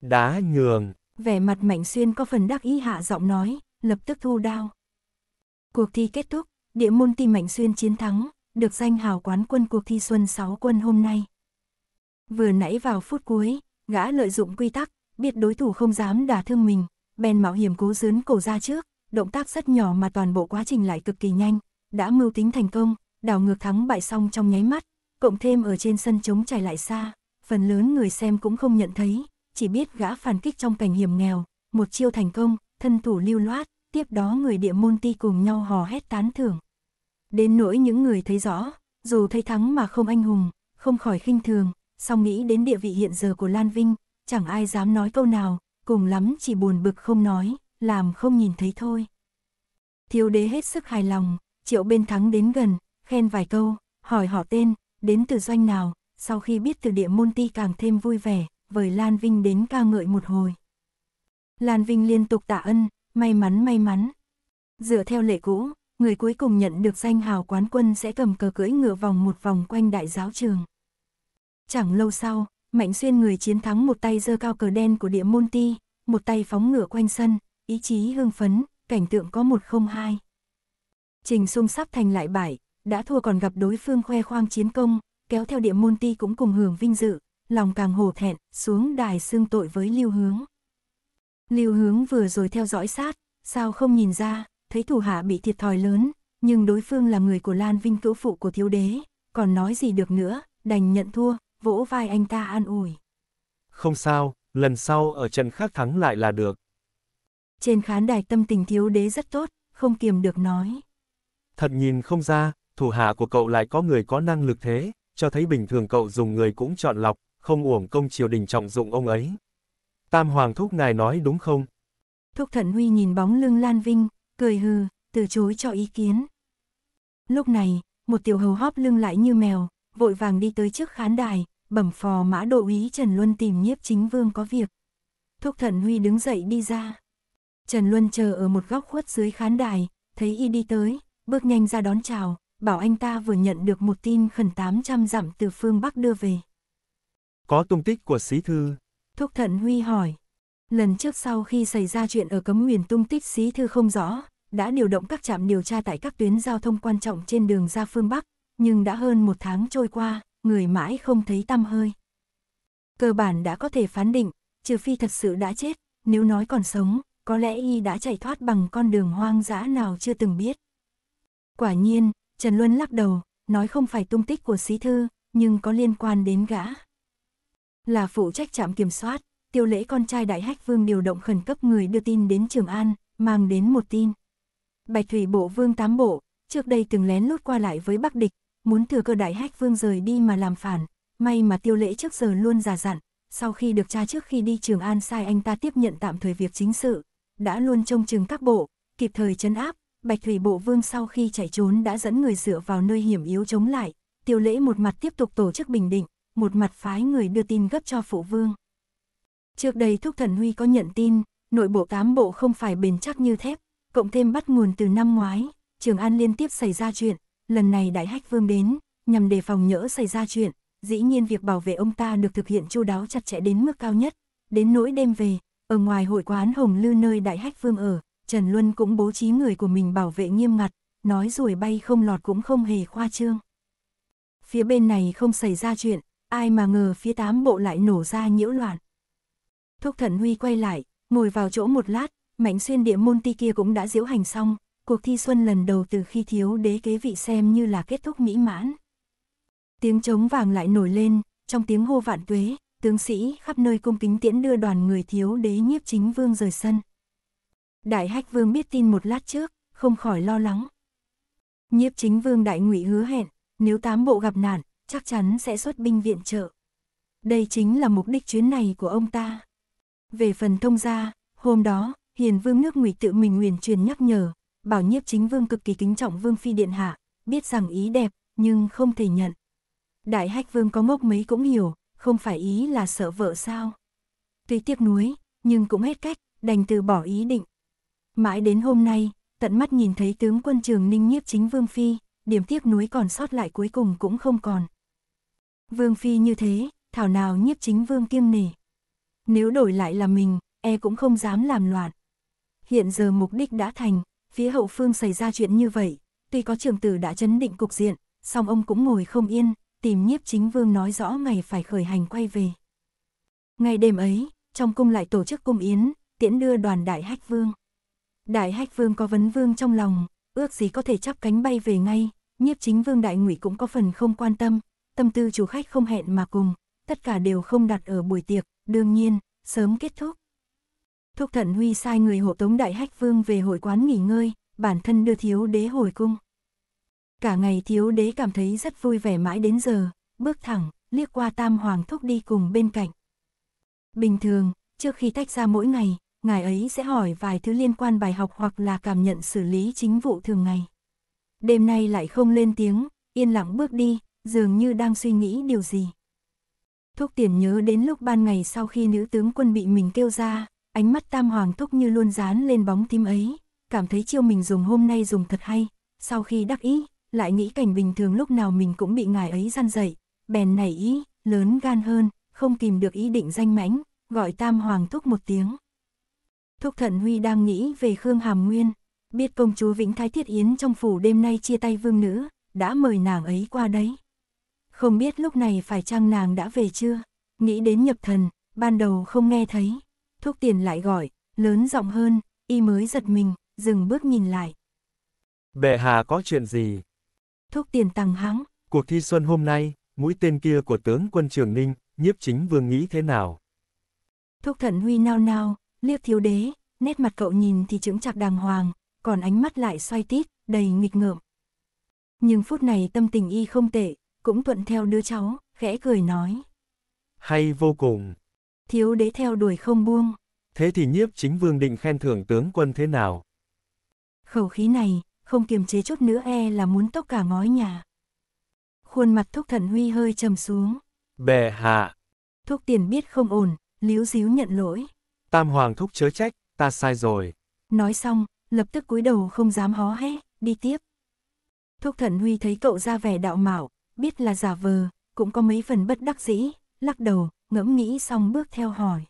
Đá nhường. Vẻ mặt Mạnh Xuyên có phần đắc ý hạ giọng nói, lập tức thu đao. Cuộc thi kết thúc, địa môn ti Mạnh Xuyên chiến thắng, được danh hào quán quân cuộc thi Xuân 6 quân hôm nay. Vừa nãy vào phút cuối, gã lợi dụng quy tắc, biết đối thủ không dám đả thương mình, bèn mạo hiểm cố dướn cổ ra trước, động tác rất nhỏ mà toàn bộ quá trình lại cực kỳ nhanh, đã mưu tính thành công, đảo ngược thắng bại xong trong nháy mắt, cộng thêm ở trên sân trống trải lại xa, phần lớn người xem cũng không nhận thấy, chỉ biết gã phản kích trong cảnh hiểm nghèo, một chiêu thành công, thân thủ lưu loát, tiếp đó người địa môn ti cùng nhau hò hét tán thưởng. Đến nỗi những người thấy rõ, dù thấy thắng mà không anh hùng, không khỏi khinh thường, song nghĩ đến địa vị hiện giờ của Lan Vinh, chẳng ai dám nói câu nào, cùng lắm chỉ buồn bực không nói, làm không nhìn thấy thôi. Thiếu đế hết sức hài lòng, triệu bên thắng đến gần, khen vài câu, hỏi họ tên, đến từ doanh nào, sau khi biết từ địa môn ti càng thêm vui vẻ, vời Lan Vinh đến ca ngợi một hồi. Lan Vinh liên tục tạ ân, May mắn may mắn. Dựa theo lệ cũ, người cuối cùng nhận được danh hào quán quân sẽ cầm cờ cưỡi ngựa vòng một vòng quanh đại giáo trường. Chẳng lâu sau, Mạnh Xuyên người chiến thắng một tay giơ cao cờ đen của địa môn ti, một tay phóng ngựa quanh sân, ý chí hưng phấn, cảnh tượng có một không hai. Trình sung sắp thành lại bại, đã thua còn gặp đối phương khoe khoang chiến công, kéo theo địa môn ti cũng cùng hưởng vinh dự, lòng càng hổ thẹn, xuống đài xương tội với lưu hướng. Lưu hướng vừa rồi theo dõi sát, sao không nhìn ra, thấy thủ hạ bị thiệt thòi lớn, nhưng đối phương là người của Lan Vinh cữu phụ của thiếu đế, còn nói gì được nữa, đành nhận thua, vỗ vai anh ta an ủi. Không sao, lần sau ở trận khác thắng lại là được. Trên khán đài tâm tình thiếu đế rất tốt, không kiềm được nói. Thật nhìn không ra, thủ hạ của cậu lại có người có năng lực thế, cho thấy bình thường cậu dùng người cũng chọn lọc, không uổng công triều đình trọng dụng ông ấy. Tam Hoàng Thúc Ngài nói đúng không? Thúc Thận Huy nhìn bóng lưng Lan Vinh, cười hừ, từ chối cho ý kiến. Lúc này, một tiểu hầu hóp lưng lại như mèo, vội vàng đi tới trước khán đài, bẩm phò mã độ úy Trần Luân tìm nhiếp chính vương có việc. Thúc Thận Huy đứng dậy đi ra. Trần Luân chờ ở một góc khuất dưới khán đài, thấy y đi tới, bước nhanh ra đón chào, bảo anh ta vừa nhận được một tin khẩn 800 dặm từ phương Bắc đưa về. Có tung tích của sĩ thư, Thúc Thận Huy hỏi. Lần trước sau khi xảy ra chuyện ở Cấm Nguyền tung tích xí thư không rõ, đã điều động các trạm điều tra tại các tuyến giao thông quan trọng trên đường ra phương Bắc, nhưng đã hơn một tháng trôi qua, người mãi không thấy tăm hơi. Cơ bản đã có thể phán định, trừ phi thật sự đã chết, nếu nói còn sống, có lẽ y đã chạy thoát bằng con đường hoang dã nào chưa từng biết. Quả nhiên, Trần Luân lắc đầu, nói không phải tung tích của xí thư, nhưng có liên quan đến gã là phụ trách trạm kiểm soát, tiêu lễ con trai đại hách vương điều động khẩn cấp người đưa tin đến Trường An, mang đến một tin. Bạch thủy bộ vương tám bộ, trước đây từng lén lút qua lại với bắc địch, muốn thừa cơ đại hách vương rời đi mà làm phản, may mà tiêu lễ trước giờ luôn già dặn, sau khi được cha trước khi đi Trường An sai anh ta tiếp nhận tạm thời việc chính sự, đã luôn trông chừng các bộ, kịp thời chấn áp, Bạch Thủy Bộ Vương sau khi chạy trốn đã dẫn người dựa vào nơi hiểm yếu chống lại, tiêu lễ một mặt tiếp tục tổ chức bình định, một mặt phái người đưa tin gấp cho phụ vương. Trước đây Thúc Thần Huy có nhận tin, nội bộ cám bộ không phải bền chắc như thép, cộng thêm bắt nguồn từ năm ngoái, Trường An liên tiếp xảy ra chuyện, lần này Đại Hách Vương đến, nhằm đề phòng nhỡ xảy ra chuyện, dĩ nhiên việc bảo vệ ông ta được thực hiện chu đáo chặt chẽ đến mức cao nhất, đến nỗi đêm về, ở ngoài hội quán Hồng Lư nơi Đại Hách Vương ở, Trần Luân cũng bố trí người của mình bảo vệ nghiêm ngặt, nói rồi bay không lọt cũng không hề khoa trương. Phía bên này không xảy ra chuyện, ai mà ngờ phía tám bộ lại nổ ra nhiễu loạn. Thúc thần huy quay lại, ngồi vào chỗ một lát, mảnh xuyên địa môn ti kia cũng đã diễu hành xong, cuộc thi xuân lần đầu từ khi thiếu đế kế vị xem như là kết thúc mỹ mãn. Tiếng trống vàng lại nổi lên, trong tiếng hô vạn tuế, tướng sĩ khắp nơi cung kính tiễn đưa đoàn người thiếu đế nhiếp chính vương rời sân. Đại hách vương biết tin một lát trước, không khỏi lo lắng. Nhiếp chính vương đại ngụy hứa hẹn, nếu tám bộ gặp nạn, chắc chắn sẽ xuất binh viện trợ. Đây chính là mục đích chuyến này của ông ta. Về phần thông gia, hôm đó, Hiền Vương nước Ngụy tự mình nguyền truyền nhắc nhở, bảo nhiếp chính vương cực kỳ kính trọng vương phi điện hạ, biết rằng ý đẹp, nhưng không thể nhận. Đại hách vương có mốc mấy cũng hiểu, không phải ý là sợ vợ sao. Tuy tiếc nuối, nhưng cũng hết cách, đành từ bỏ ý định. Mãi đến hôm nay, tận mắt nhìn thấy tướng quân trường ninh nhiếp chính vương phi, điểm tiếc nuối còn sót lại cuối cùng cũng không còn. Vương Phi như thế, thảo nào nhiếp chính vương kiêm nể. Nếu đổi lại là mình, e cũng không dám làm loạn. Hiện giờ mục đích đã thành, phía hậu phương xảy ra chuyện như vậy, tuy có trường tử đã chấn định cục diện, song ông cũng ngồi không yên, tìm nhiếp chính vương nói rõ ngày phải khởi hành quay về. Ngày đêm ấy, trong cung lại tổ chức cung yến, tiễn đưa đoàn đại hách vương. Đại hách vương có vấn vương trong lòng, ước gì có thể chắp cánh bay về ngay, nhiếp chính vương đại ngụy cũng có phần không quan tâm, tâm tư chủ khách không hẹn mà cùng, tất cả đều không đặt ở buổi tiệc, đương nhiên, sớm kết thúc. Thúc Thận Huy sai người hộ tống Đại Hách Vương về hội quán nghỉ ngơi, bản thân đưa thiếu đế hồi cung. Cả ngày thiếu đế cảm thấy rất vui vẻ mãi đến giờ, bước thẳng, liếc qua Tam Hoàng Thúc đi cùng bên cạnh. Bình thường, trước khi tách ra mỗi ngày, ngài ấy sẽ hỏi vài thứ liên quan bài học hoặc là cảm nhận xử lý chính vụ thường ngày. Đêm nay lại không lên tiếng, yên lặng bước đi, dường như đang suy nghĩ điều gì. Thúc tiền nhớ đến lúc ban ngày sau khi nữ tướng quân bị mình kêu ra, ánh mắt tam hoàng thúc như luôn dán lên bóng tim ấy, cảm thấy chiêu mình dùng hôm nay dùng thật hay, sau khi đắc ý, lại nghĩ cảnh bình thường lúc nào mình cũng bị ngài ấy gian dậy, bèn nảy ý, lớn gan hơn, không kìm được ý định danh mãnh, gọi tam hoàng thúc một tiếng. Thúc thận Huy đang nghĩ về Khương Hàm Nguyên, biết công chúa Vĩnh Thái Thiết Yến trong phủ đêm nay chia tay vương nữ, đã mời nàng ấy qua đấy. Không biết lúc này phải chăng nàng đã về chưa? Nghĩ đến nhập thần, ban đầu không nghe thấy. Thúc tiền lại gọi, lớn giọng hơn, y mới giật mình, dừng bước nhìn lại. Bệ hạ có chuyện gì? Thúc tiền tăng hắng. Cuộc thi xuân hôm nay, mũi tên kia của tướng quân Trường Ninh, nhiếp chính vương nghĩ thế nào? Thúc thận huy nao nao, liếc thiếu đế, nét mặt cậu nhìn thì chững chặt đàng hoàng, còn ánh mắt lại xoay tít, đầy nghịch ngợm. Nhưng phút này tâm tình y không tệ, cũng thuận theo đứa cháu, khẽ cười nói. Hay vô cùng. Thiếu đế theo đuổi không buông. Thế thì nhiếp chính vương định khen thưởng tướng quân thế nào? Khẩu khí này, không kiềm chế chút nữa e là muốn tốc cả ngói nhà. Khuôn mặt thúc thần huy hơi trầm xuống. Bệ hạ. Thúc tiền biết không ổn, líu díu nhận lỗi. Tam hoàng thúc chớ trách, ta sai rồi. Nói xong, lập tức cúi đầu không dám hó hét đi tiếp. Thúc thần huy thấy cậu ra vẻ đạo mạo, biết là giả vờ, cũng có mấy phần bất đắc dĩ, lắc đầu, ngẫm nghĩ xong bước theo hỏi.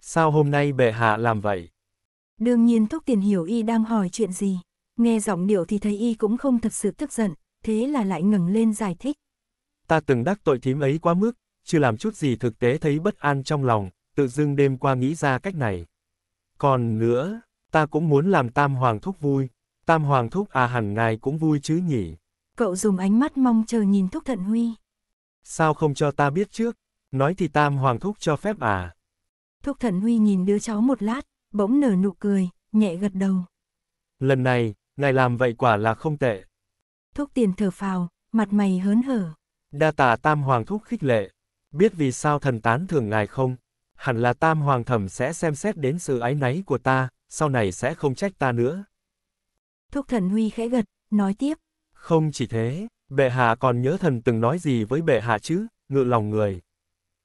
Sao hôm nay bệ hạ làm vậy? Đương nhiên Thúc Tiền hiểu y đang hỏi chuyện gì, nghe giọng điệu thì thấy y cũng không thật sự tức giận, thế là lại ngẩng lên giải thích. Ta từng đắc tội thím ấy quá mức, chưa làm chút gì thực tế thấy bất an trong lòng, tự dưng đêm qua nghĩ ra cách này. Còn nữa, ta cũng muốn làm Tam Hoàng Thúc vui, Tam Hoàng Thúc à hẳn ngài cũng vui chứ nhỉ? cậu dùng ánh mắt mong chờ nhìn Thúc Thận Huy. Sao không cho ta biết trước, nói thì Tam Hoàng Thúc cho phép à? Thúc Thận Huy nhìn đứa cháu một lát, bỗng nở nụ cười, nhẹ gật đầu. Lần này, ngài làm vậy quả là không tệ. Thúc Tiền thở phào, mặt mày hớn hở. Đa tạ Tam Hoàng Thúc khích lệ, biết vì sao thần tán thường ngài không? Hẳn là Tam Hoàng Thẩm sẽ xem xét đến sự ái náy của ta, sau này sẽ không trách ta nữa. Thúc thận Huy khẽ gật, nói tiếp, không chỉ thế, bệ hạ còn nhớ thần từng nói gì với bệ hạ chứ, ngự lòng người.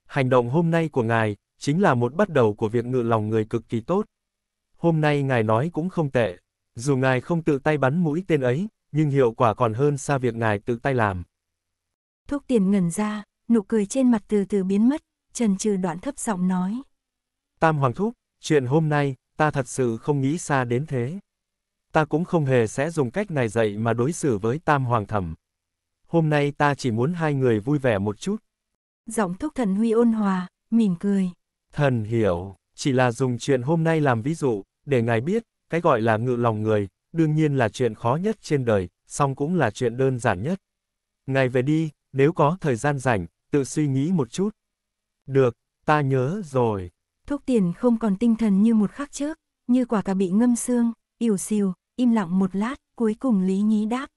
Hành động hôm nay của ngài, chính là một bắt đầu của việc ngự lòng người cực kỳ tốt. Hôm nay ngài nói cũng không tệ, dù ngài không tự tay bắn mũi tên ấy, nhưng hiệu quả còn hơn xa việc ngài tự tay làm. Thuốc tiền ngẩn ra, nụ cười trên mặt từ từ biến mất, trần trừ đoạn thấp giọng nói. Tam Hoàng Thúc, chuyện hôm nay, ta thật sự không nghĩ xa đến thế ta cũng không hề sẽ dùng cách này dạy mà đối xử với Tam Hoàng Thẩm. Hôm nay ta chỉ muốn hai người vui vẻ một chút. Giọng thúc thần Huy ôn hòa, mỉm cười. Thần hiểu, chỉ là dùng chuyện hôm nay làm ví dụ, để ngài biết, cái gọi là ngự lòng người, đương nhiên là chuyện khó nhất trên đời, song cũng là chuyện đơn giản nhất. Ngài về đi, nếu có thời gian rảnh, tự suy nghĩ một chút. Được, ta nhớ rồi. thúc tiền không còn tinh thần như một khắc trước, như quả cà bị ngâm xương, ỉu xìu, im lặng một lát, cuối cùng Lý Nhí đáp.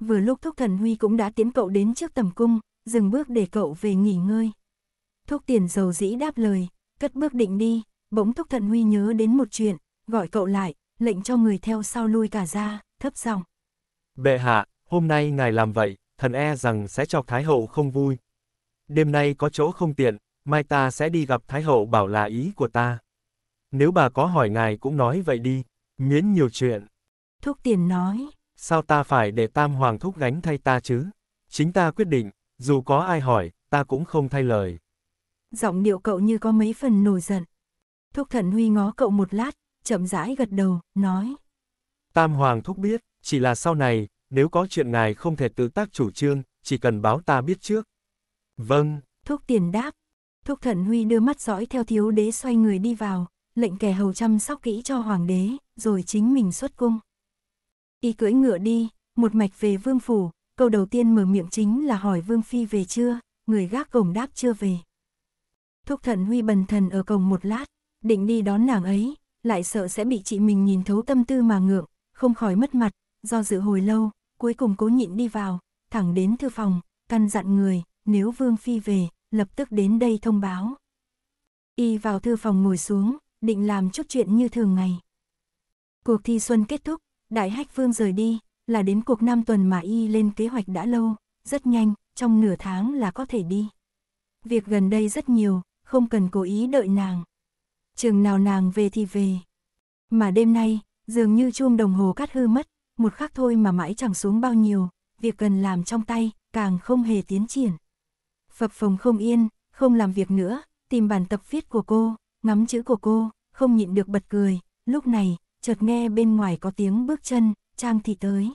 Vừa lúc Thúc Thần Huy cũng đã tiến cậu đến trước tầm cung, dừng bước để cậu về nghỉ ngơi. Thúc Tiền dầu dĩ đáp lời, cất bước định đi, bỗng Thúc Thần Huy nhớ đến một chuyện, gọi cậu lại, lệnh cho người theo sau lui cả ra, thấp giọng. Bệ hạ, hôm nay ngài làm vậy, thần e rằng sẽ cho Thái Hậu không vui. Đêm nay có chỗ không tiện, mai ta sẽ đi gặp Thái Hậu bảo là ý của ta. Nếu bà có hỏi ngài cũng nói vậy đi miễn nhiều chuyện. Thúc tiền nói. Sao ta phải để tam hoàng thúc gánh thay ta chứ? Chính ta quyết định, dù có ai hỏi, ta cũng không thay lời. Giọng điệu cậu như có mấy phần nổi giận. Thúc thần huy ngó cậu một lát, chậm rãi gật đầu, nói. Tam hoàng thúc biết, chỉ là sau này, nếu có chuyện ngài không thể tự tác chủ trương, chỉ cần báo ta biết trước. Vâng. Thúc tiền đáp. Thúc thần huy đưa mắt dõi theo thiếu đế xoay người đi vào, lệnh kẻ hầu chăm sóc kỹ cho hoàng đế rồi chính mình xuất cung. Y cưỡi ngựa đi, một mạch về vương phủ, câu đầu tiên mở miệng chính là hỏi vương phi về chưa, người gác cổng đáp chưa về. Thúc thần huy bần thần ở cổng một lát, định đi đón nàng ấy, lại sợ sẽ bị chị mình nhìn thấu tâm tư mà ngượng, không khỏi mất mặt, do dự hồi lâu, cuối cùng cố nhịn đi vào, thẳng đến thư phòng, căn dặn người, nếu Vương Phi về, lập tức đến đây thông báo. Y vào thư phòng ngồi xuống, định làm chút chuyện như thường ngày. Cuộc thi xuân kết thúc, Đại Hách Phương rời đi, là đến cuộc năm tuần mà y lên kế hoạch đã lâu, rất nhanh, trong nửa tháng là có thể đi. Việc gần đây rất nhiều, không cần cố ý đợi nàng. trường nào nàng về thì về. Mà đêm nay, dường như chuông đồng hồ cắt hư mất, một khắc thôi mà mãi chẳng xuống bao nhiêu, việc cần làm trong tay, càng không hề tiến triển. Phập phồng không yên, không làm việc nữa, tìm bản tập viết của cô, ngắm chữ của cô, không nhịn được bật cười, lúc này, chợt nghe bên ngoài có tiếng bước chân, Trang Thị tới.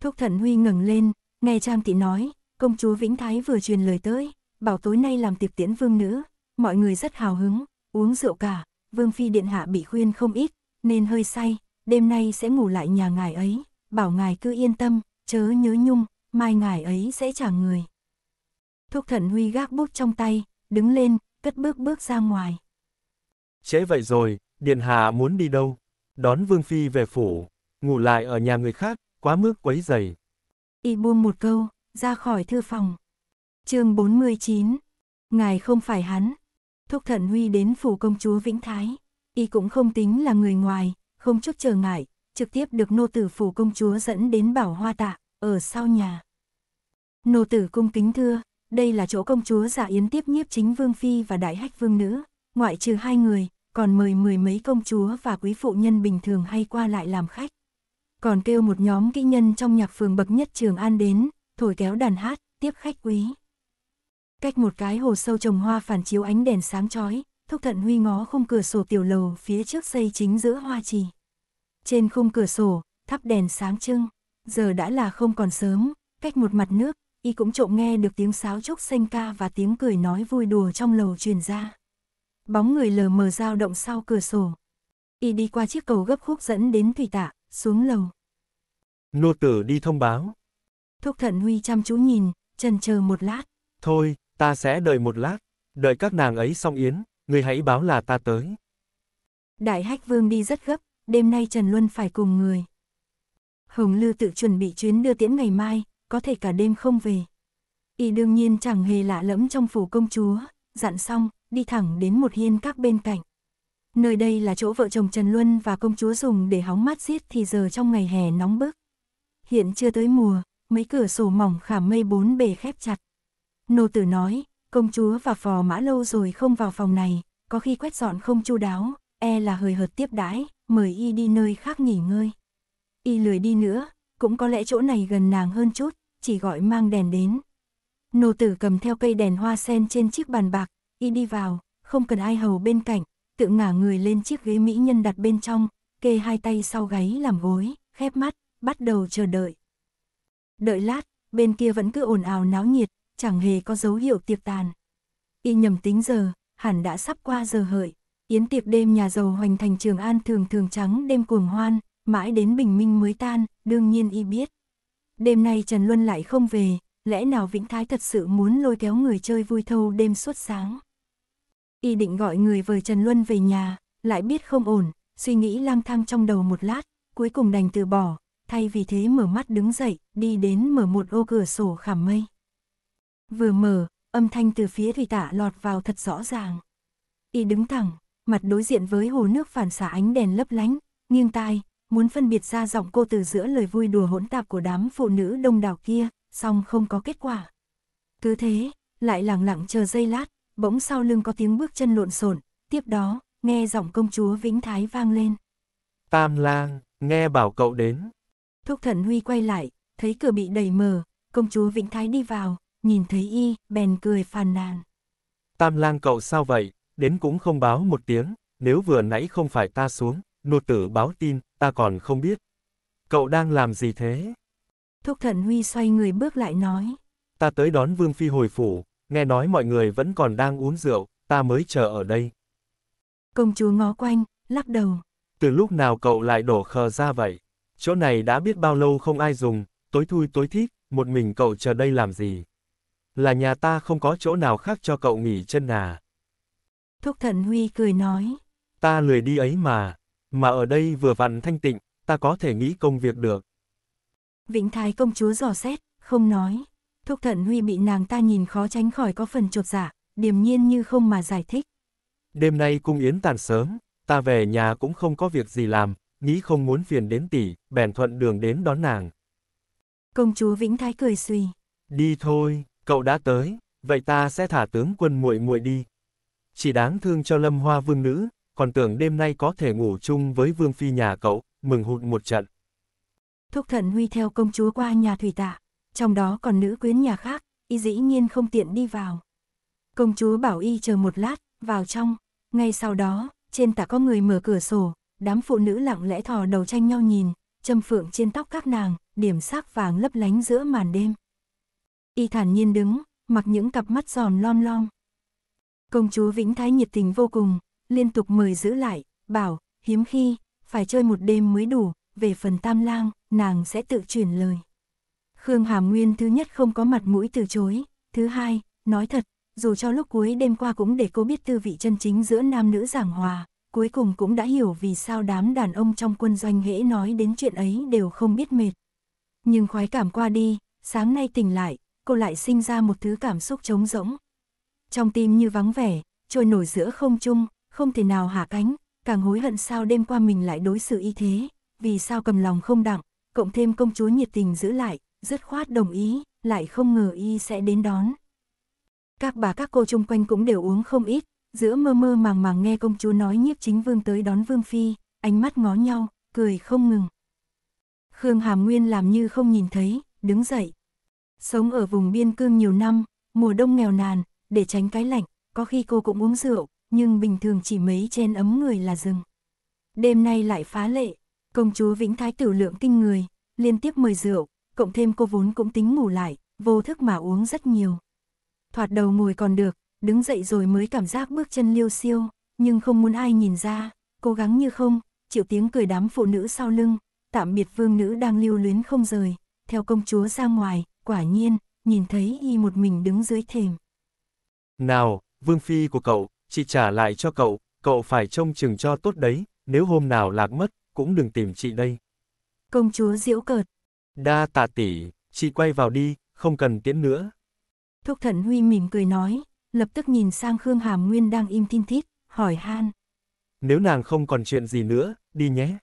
Thúc Thận Huy ngừng lên, nghe Trang Thị nói, công chúa Vĩnh Thái vừa truyền lời tới, bảo tối nay làm tiệc tiễn vương nữ, mọi người rất hào hứng, uống rượu cả, vương phi điện hạ bị khuyên không ít, nên hơi say, đêm nay sẽ ngủ lại nhà ngài ấy, bảo ngài cứ yên tâm, chớ nhớ nhung, mai ngài ấy sẽ trả người. Thúc Thận Huy gác bút trong tay, đứng lên, cất bước bước ra ngoài. Trễ vậy rồi, điện hạ muốn đi đâu? đón Vương Phi về phủ, ngủ lại ở nhà người khác, quá mức quấy dày. Y buông một câu, ra khỏi thư phòng. chương 49, Ngài không phải hắn. Thúc Thận Huy đến phủ công chúa Vĩnh Thái, y cũng không tính là người ngoài, không chút trở ngại, trực tiếp được nô tử phủ công chúa dẫn đến bảo hoa tạ, ở sau nhà. Nô tử cung kính thưa, đây là chỗ công chúa giả yến tiếp nhiếp chính vương phi và đại hách vương nữ, ngoại trừ hai người, còn mời mười mấy công chúa và quý phụ nhân bình thường hay qua lại làm khách. Còn kêu một nhóm kỹ nhân trong nhạc phường bậc nhất Trường An đến, thổi kéo đàn hát, tiếp khách quý. Cách một cái hồ sâu trồng hoa phản chiếu ánh đèn sáng chói, Thúc Thận Huy ngó khung cửa sổ tiểu lầu phía trước xây chính giữa hoa trì. Trên khung cửa sổ, thắp đèn sáng trưng, giờ đã là không còn sớm, cách một mặt nước, y cũng trộm nghe được tiếng sáo trúc xanh ca và tiếng cười nói vui đùa trong lầu truyền ra bóng người lờ mờ dao động sau cửa sổ. Y đi qua chiếc cầu gấp khúc dẫn đến thủy tạ, xuống lầu. Nô tử đi thông báo. Thúc thận Huy chăm chú nhìn, chần chờ một lát. Thôi, ta sẽ đợi một lát, đợi các nàng ấy xong yến, người hãy báo là ta tới. Đại hách vương đi rất gấp, đêm nay Trần Luân phải cùng người. Hồng Lư tự chuẩn bị chuyến đưa tiễn ngày mai, có thể cả đêm không về. Y đương nhiên chẳng hề lạ lẫm trong phủ công chúa, dặn xong, đi thẳng đến một hiên các bên cạnh. Nơi đây là chỗ vợ chồng Trần Luân và công chúa dùng để hóng mát giết thì giờ trong ngày hè nóng bức. Hiện chưa tới mùa, mấy cửa sổ mỏng khảm mây bốn bề khép chặt. Nô tử nói, công chúa và phò mã lâu rồi không vào phòng này, có khi quét dọn không chu đáo, e là hời hợt tiếp đãi, mời y đi nơi khác nghỉ ngơi. Y lười đi nữa, cũng có lẽ chỗ này gần nàng hơn chút, chỉ gọi mang đèn đến. Nô tử cầm theo cây đèn hoa sen trên chiếc bàn bạc, y đi vào, không cần ai hầu bên cạnh, tự ngả người lên chiếc ghế mỹ nhân đặt bên trong, kê hai tay sau gáy làm gối, khép mắt, bắt đầu chờ đợi. Đợi lát, bên kia vẫn cứ ồn ào náo nhiệt, chẳng hề có dấu hiệu tiệc tàn. Y nhầm tính giờ, hẳn đã sắp qua giờ hợi, yến tiệc đêm nhà giàu hoành thành Trường An thường thường trắng đêm cuồng hoan, mãi đến bình minh mới tan, đương nhiên y biết. Đêm nay Trần Luân lại không về, lẽ nào Vĩnh Thái thật sự muốn lôi kéo người chơi vui thâu đêm suốt sáng. Y định gọi người vời Trần Luân về nhà, lại biết không ổn, suy nghĩ lang thang trong đầu một lát, cuối cùng đành từ bỏ, thay vì thế mở mắt đứng dậy, đi đến mở một ô cửa sổ khảm mây. Vừa mở, âm thanh từ phía thủy tạ lọt vào thật rõ ràng. Y đứng thẳng, mặt đối diện với hồ nước phản xạ ánh đèn lấp lánh, nghiêng tai, muốn phân biệt ra giọng cô từ giữa lời vui đùa hỗn tạp của đám phụ nữ đông đảo kia, song không có kết quả. Cứ thế, lại lặng lặng chờ giây lát, bỗng sau lưng có tiếng bước chân lộn xộn, tiếp đó, nghe giọng công chúa Vĩnh Thái vang lên. Tam lang, nghe bảo cậu đến. Thúc thần Huy quay lại, thấy cửa bị đẩy mở, công chúa Vĩnh Thái đi vào, nhìn thấy y, bèn cười phàn nàn. Tam lang cậu sao vậy, đến cũng không báo một tiếng, nếu vừa nãy không phải ta xuống, nô tử báo tin, ta còn không biết. Cậu đang làm gì thế? Thúc thần Huy xoay người bước lại nói. Ta tới đón Vương Phi hồi phủ, nghe nói mọi người vẫn còn đang uống rượu, ta mới chờ ở đây. Công chúa ngó quanh, lắc đầu. Từ lúc nào cậu lại đổ khờ ra vậy? Chỗ này đã biết bao lâu không ai dùng, tối thui tối thít, một mình cậu chờ đây làm gì? Là nhà ta không có chỗ nào khác cho cậu nghỉ chân à? Thúc thần Huy cười nói. Ta lười đi ấy mà, mà ở đây vừa vặn thanh tịnh, ta có thể nghĩ công việc được. Vĩnh Thái công chúa dò xét, không nói. Thúc thận huy bị nàng ta nhìn khó tránh khỏi có phần trột giả, dạ, điềm nhiên như không mà giải thích. Đêm nay cung yến tàn sớm, ta về nhà cũng không có việc gì làm, nghĩ không muốn phiền đến tỷ, bèn thuận đường đến đón nàng. Công chúa Vĩnh Thái cười suy. Đi thôi, cậu đã tới, vậy ta sẽ thả tướng quân muội muội đi. Chỉ đáng thương cho lâm hoa vương nữ, còn tưởng đêm nay có thể ngủ chung với vương phi nhà cậu, mừng hụt một trận. Thúc Thận huy theo công chúa qua nhà thủy tạ, trong đó còn nữ quyến nhà khác, y dĩ nhiên không tiện đi vào. Công chúa bảo y chờ một lát, vào trong, ngay sau đó, trên tạ có người mở cửa sổ, đám phụ nữ lặng lẽ thò đầu tranh nhau nhìn, châm phượng trên tóc các nàng, điểm sắc vàng lấp lánh giữa màn đêm. Y thản nhiên đứng, mặc những cặp mắt giòn lom lom. Công chúa Vĩnh Thái nhiệt tình vô cùng, liên tục mời giữ lại, bảo, hiếm khi, phải chơi một đêm mới đủ, về phần tam lang, nàng sẽ tự chuyển lời. Khương Hàm Nguyên thứ nhất không có mặt mũi từ chối, thứ hai, nói thật, dù cho lúc cuối đêm qua cũng để cô biết tư vị chân chính giữa nam nữ giảng hòa, cuối cùng cũng đã hiểu vì sao đám đàn ông trong quân doanh hễ nói đến chuyện ấy đều không biết mệt. Nhưng khoái cảm qua đi, sáng nay tỉnh lại, cô lại sinh ra một thứ cảm xúc trống rỗng. Trong tim như vắng vẻ, trôi nổi giữa không trung, không thể nào hạ cánh, càng hối hận sao đêm qua mình lại đối xử y thế, vì sao cầm lòng không đặng, cộng thêm công chúa nhiệt tình giữ lại, dứt khoát đồng ý, lại không ngờ y sẽ đến đón. Các bà các cô chung quanh cũng đều uống không ít, giữa mơ mơ màng màng nghe công chúa nói nhiếp chính vương tới đón vương phi, ánh mắt ngó nhau, cười không ngừng. Khương Hàm Nguyên làm như không nhìn thấy, đứng dậy. Sống ở vùng biên cương nhiều năm, mùa đông nghèo nàn, để tránh cái lạnh, có khi cô cũng uống rượu, nhưng bình thường chỉ mấy chen ấm người là dừng. Đêm nay lại phá lệ, công chúa Vĩnh Thái Tử lượng kinh người, liên tiếp mời rượu, cộng thêm cô vốn cũng tính ngủ lại, vô thức mà uống rất nhiều. Thoạt đầu ngồi còn được, đứng dậy rồi mới cảm giác bước chân liêu siêu, nhưng không muốn ai nhìn ra, cố gắng như không, chịu tiếng cười đám phụ nữ sau lưng, tạm biệt vương nữ đang lưu luyến không rời, theo công chúa ra ngoài, quả nhiên, nhìn thấy y một mình đứng dưới thềm. Nào, vương phi của cậu, chị trả lại cho cậu, cậu phải trông chừng cho tốt đấy, nếu hôm nào lạc mất, cũng đừng tìm chị đây. Công chúa diễu cợt, Đa tạ tỷ, chị quay vào đi, không cần tiễn nữa. Thúc thần Huy mỉm cười nói, lập tức nhìn sang Khương Hàm Nguyên đang im tin thít, hỏi han. Nếu nàng không còn chuyện gì nữa, đi nhé.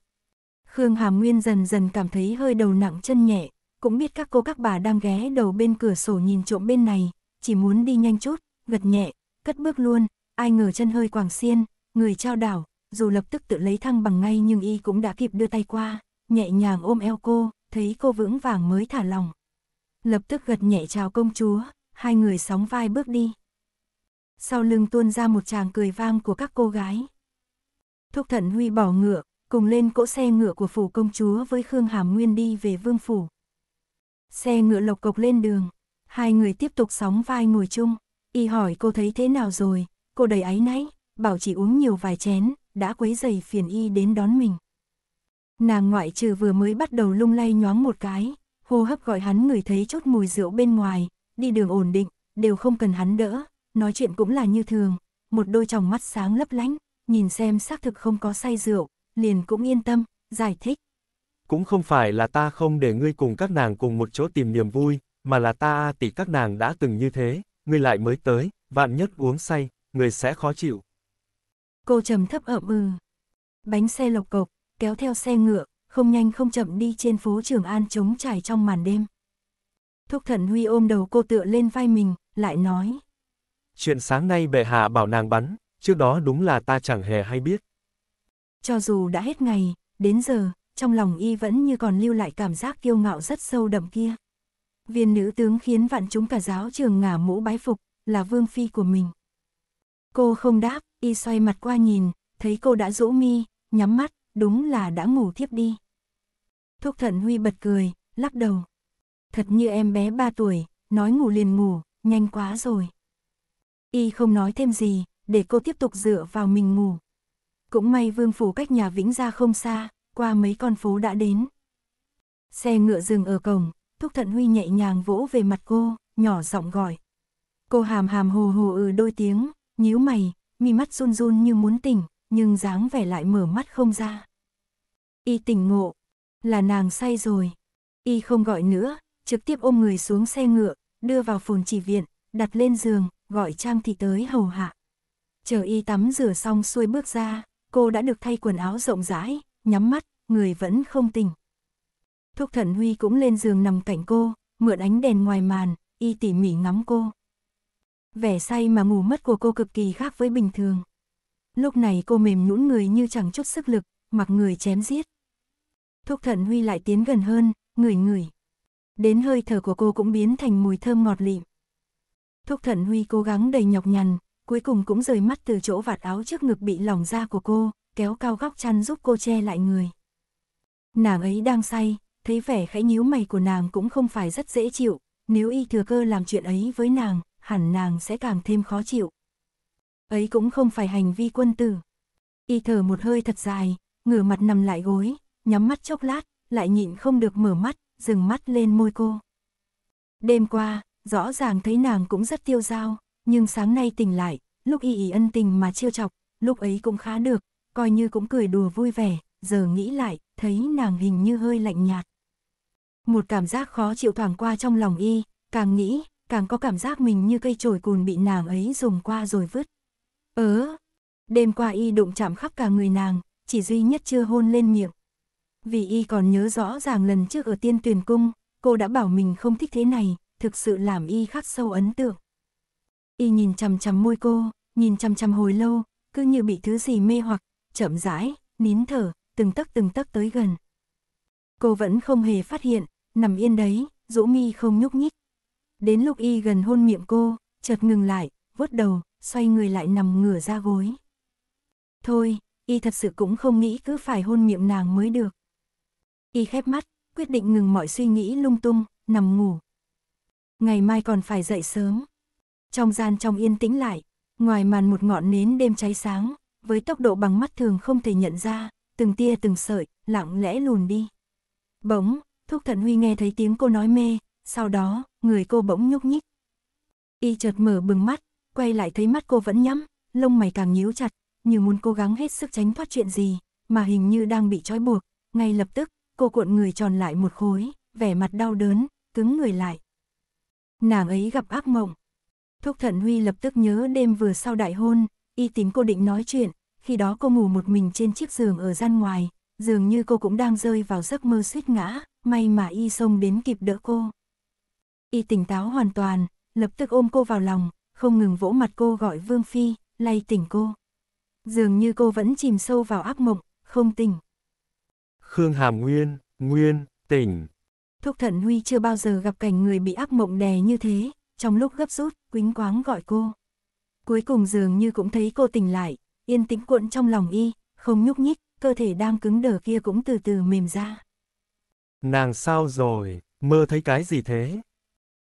Khương Hàm Nguyên dần dần cảm thấy hơi đầu nặng chân nhẹ, cũng biết các cô các bà đang ghé đầu bên cửa sổ nhìn trộm bên này, chỉ muốn đi nhanh chút, gật nhẹ, cất bước luôn, ai ngờ chân hơi quàng xiên, người trao đảo, dù lập tức tự lấy thăng bằng ngay nhưng y cũng đã kịp đưa tay qua, nhẹ nhàng ôm eo cô, thấy cô vững vàng mới thả lòng. Lập tức gật nhẹ chào công chúa, hai người sóng vai bước đi. Sau lưng tuôn ra một tràng cười vang của các cô gái. Thúc thận huy bỏ ngựa, cùng lên cỗ xe ngựa của phủ công chúa với Khương Hàm Nguyên đi về vương phủ. Xe ngựa lộc cộc lên đường, hai người tiếp tục sóng vai ngồi chung, y hỏi cô thấy thế nào rồi, cô đầy áy náy, bảo chỉ uống nhiều vài chén, đã quấy giày phiền y đến đón mình. Nàng ngoại trừ vừa mới bắt đầu lung lay nhoáng một cái, hô hấp gọi hắn người thấy chốt mùi rượu bên ngoài, đi đường ổn định, đều không cần hắn đỡ, nói chuyện cũng là như thường, một đôi tròng mắt sáng lấp lánh, nhìn xem xác thực không có say rượu, liền cũng yên tâm, giải thích. Cũng không phải là ta không để ngươi cùng các nàng cùng một chỗ tìm niềm vui, mà là ta tỷ các nàng đã từng như thế, ngươi lại mới tới, vạn nhất uống say, người sẽ khó chịu. Cô trầm thấp ậm ừ. Bánh xe lộc cộc, kéo theo xe ngựa, không nhanh không chậm đi trên phố Trường An trống trải trong màn đêm. Thúc thần Huy ôm đầu cô tựa lên vai mình, lại nói. Chuyện sáng nay bệ hạ bảo nàng bắn, trước đó đúng là ta chẳng hề hay biết. Cho dù đã hết ngày, đến giờ, trong lòng y vẫn như còn lưu lại cảm giác kiêu ngạo rất sâu đậm kia. Viên nữ tướng khiến vạn chúng cả giáo trường ngả mũ bái phục, là vương phi của mình. Cô không đáp, y xoay mặt qua nhìn, thấy cô đã rũ mi, nhắm mắt, đúng là đã ngủ thiếp đi. Thúc Thận Huy bật cười, lắc đầu. Thật như em bé 3 tuổi, nói ngủ liền ngủ, nhanh quá rồi. Y không nói thêm gì, để cô tiếp tục dựa vào mình ngủ. Cũng may vương phủ cách nhà Vĩnh ra không xa, qua mấy con phố đã đến. Xe ngựa dừng ở cổng, Thúc Thận Huy nhẹ nhàng vỗ về mặt cô, nhỏ giọng gọi. Cô hàm hàm hồ hồ ừ đôi tiếng, nhíu mày, mi mắt run run như muốn tỉnh, nhưng dáng vẻ lại mở mắt không ra. Y tỉnh ngộ, là nàng say rồi. Y không gọi nữa, trực tiếp ôm người xuống xe ngựa, đưa vào phồn chỉ viện, đặt lên giường, gọi Trang Thị tới hầu hạ. Chờ Y tắm rửa xong xuôi bước ra, cô đã được thay quần áo rộng rãi, nhắm mắt, người vẫn không tỉnh. Thúc Thần Huy cũng lên giường nằm cạnh cô, mượn ánh đèn ngoài màn, y tỉ mỉ ngắm cô. Vẻ say mà ngủ mất của cô cực kỳ khác với bình thường. Lúc này cô mềm nhũn người như chẳng chút sức lực, mặc người chém giết. Thuốc thận Huy lại tiến gần hơn, ngửi ngửi. Đến hơi thở của cô cũng biến thành mùi thơm ngọt lịm. Thuốc thận Huy cố gắng đầy nhọc nhằn, cuối cùng cũng rời mắt từ chỗ vạt áo trước ngực bị lỏng ra của cô, kéo cao góc chăn giúp cô che lại người. Nàng ấy đang say, thấy vẻ khẽ nhíu mày của nàng cũng không phải rất dễ chịu, nếu y thừa cơ làm chuyện ấy với nàng, hẳn nàng sẽ càng thêm khó chịu ấy cũng không phải hành vi quân tử. Y thở một hơi thật dài, ngửa mặt nằm lại gối, nhắm mắt chốc lát, lại nhịn không được mở mắt, dừng mắt lên môi cô. Đêm qua, rõ ràng thấy nàng cũng rất tiêu dao, nhưng sáng nay tỉnh lại, lúc y ý ân tình mà chiêu chọc, lúc ấy cũng khá được, coi như cũng cười đùa vui vẻ, giờ nghĩ lại, thấy nàng hình như hơi lạnh nhạt. Một cảm giác khó chịu thoảng qua trong lòng y, càng nghĩ, càng có cảm giác mình như cây chổi cùn bị nàng ấy dùng qua rồi vứt. Ớ, đêm qua y đụng chạm khắp cả người nàng, chỉ duy nhất chưa hôn lên miệng. Vì y còn nhớ rõ ràng lần trước ở tiên tuyển cung, cô đã bảo mình không thích thế này, thực sự làm y khắc sâu ấn tượng. Y nhìn chằm chằm môi cô, nhìn chằm chằm hồi lâu, cứ như bị thứ gì mê hoặc, chậm rãi, nín thở, từng tấc từng tấc tới gần. Cô vẫn không hề phát hiện, nằm yên đấy, rũ mi không nhúc nhích. Đến lúc y gần hôn miệng cô, chợt ngừng lại, vuốt đầu, xoay người lại nằm ngửa ra gối. Thôi, y thật sự cũng không nghĩ cứ phải hôn miệng nàng mới được. Y khép mắt, quyết định ngừng mọi suy nghĩ lung tung, nằm ngủ. Ngày mai còn phải dậy sớm. Trong gian trong yên tĩnh lại, ngoài màn một ngọn nến đêm cháy sáng, với tốc độ bằng mắt thường không thể nhận ra, từng tia từng sợi, lặng lẽ lùn đi. Bỗng, Thúc Thận Huy nghe thấy tiếng cô nói mê, sau đó, người cô bỗng nhúc nhích. Y chợt mở bừng mắt, quay lại thấy mắt cô vẫn nhắm, lông mày càng nhíu chặt, như muốn cố gắng hết sức tránh thoát chuyện gì, mà hình như đang bị trói buộc. Ngay lập tức, cô cuộn người tròn lại một khối, vẻ mặt đau đớn, cứng người lại. Nàng ấy gặp ác mộng. Thúc Thận Huy lập tức nhớ đêm vừa sau đại hôn, y tín cô định nói chuyện, khi đó cô ngủ một mình trên chiếc giường ở gian ngoài, dường như cô cũng đang rơi vào giấc mơ suýt ngã, may mà y xông đến kịp đỡ cô. Y tỉnh táo hoàn toàn, lập tức ôm cô vào lòng, không ngừng vỗ mặt cô gọi Vương Phi, lay tỉnh cô. Dường như cô vẫn chìm sâu vào ác mộng, không tỉnh. Khương Hàm Nguyên, Nguyên, tỉnh. Thúc Thận Huy chưa bao giờ gặp cảnh người bị ác mộng đè như thế, trong lúc gấp rút, quính quáng gọi cô. Cuối cùng dường như cũng thấy cô tỉnh lại, yên tĩnh cuộn trong lòng y, không nhúc nhích, cơ thể đang cứng đờ kia cũng từ từ mềm ra. Nàng sao rồi, mơ thấy cái gì thế?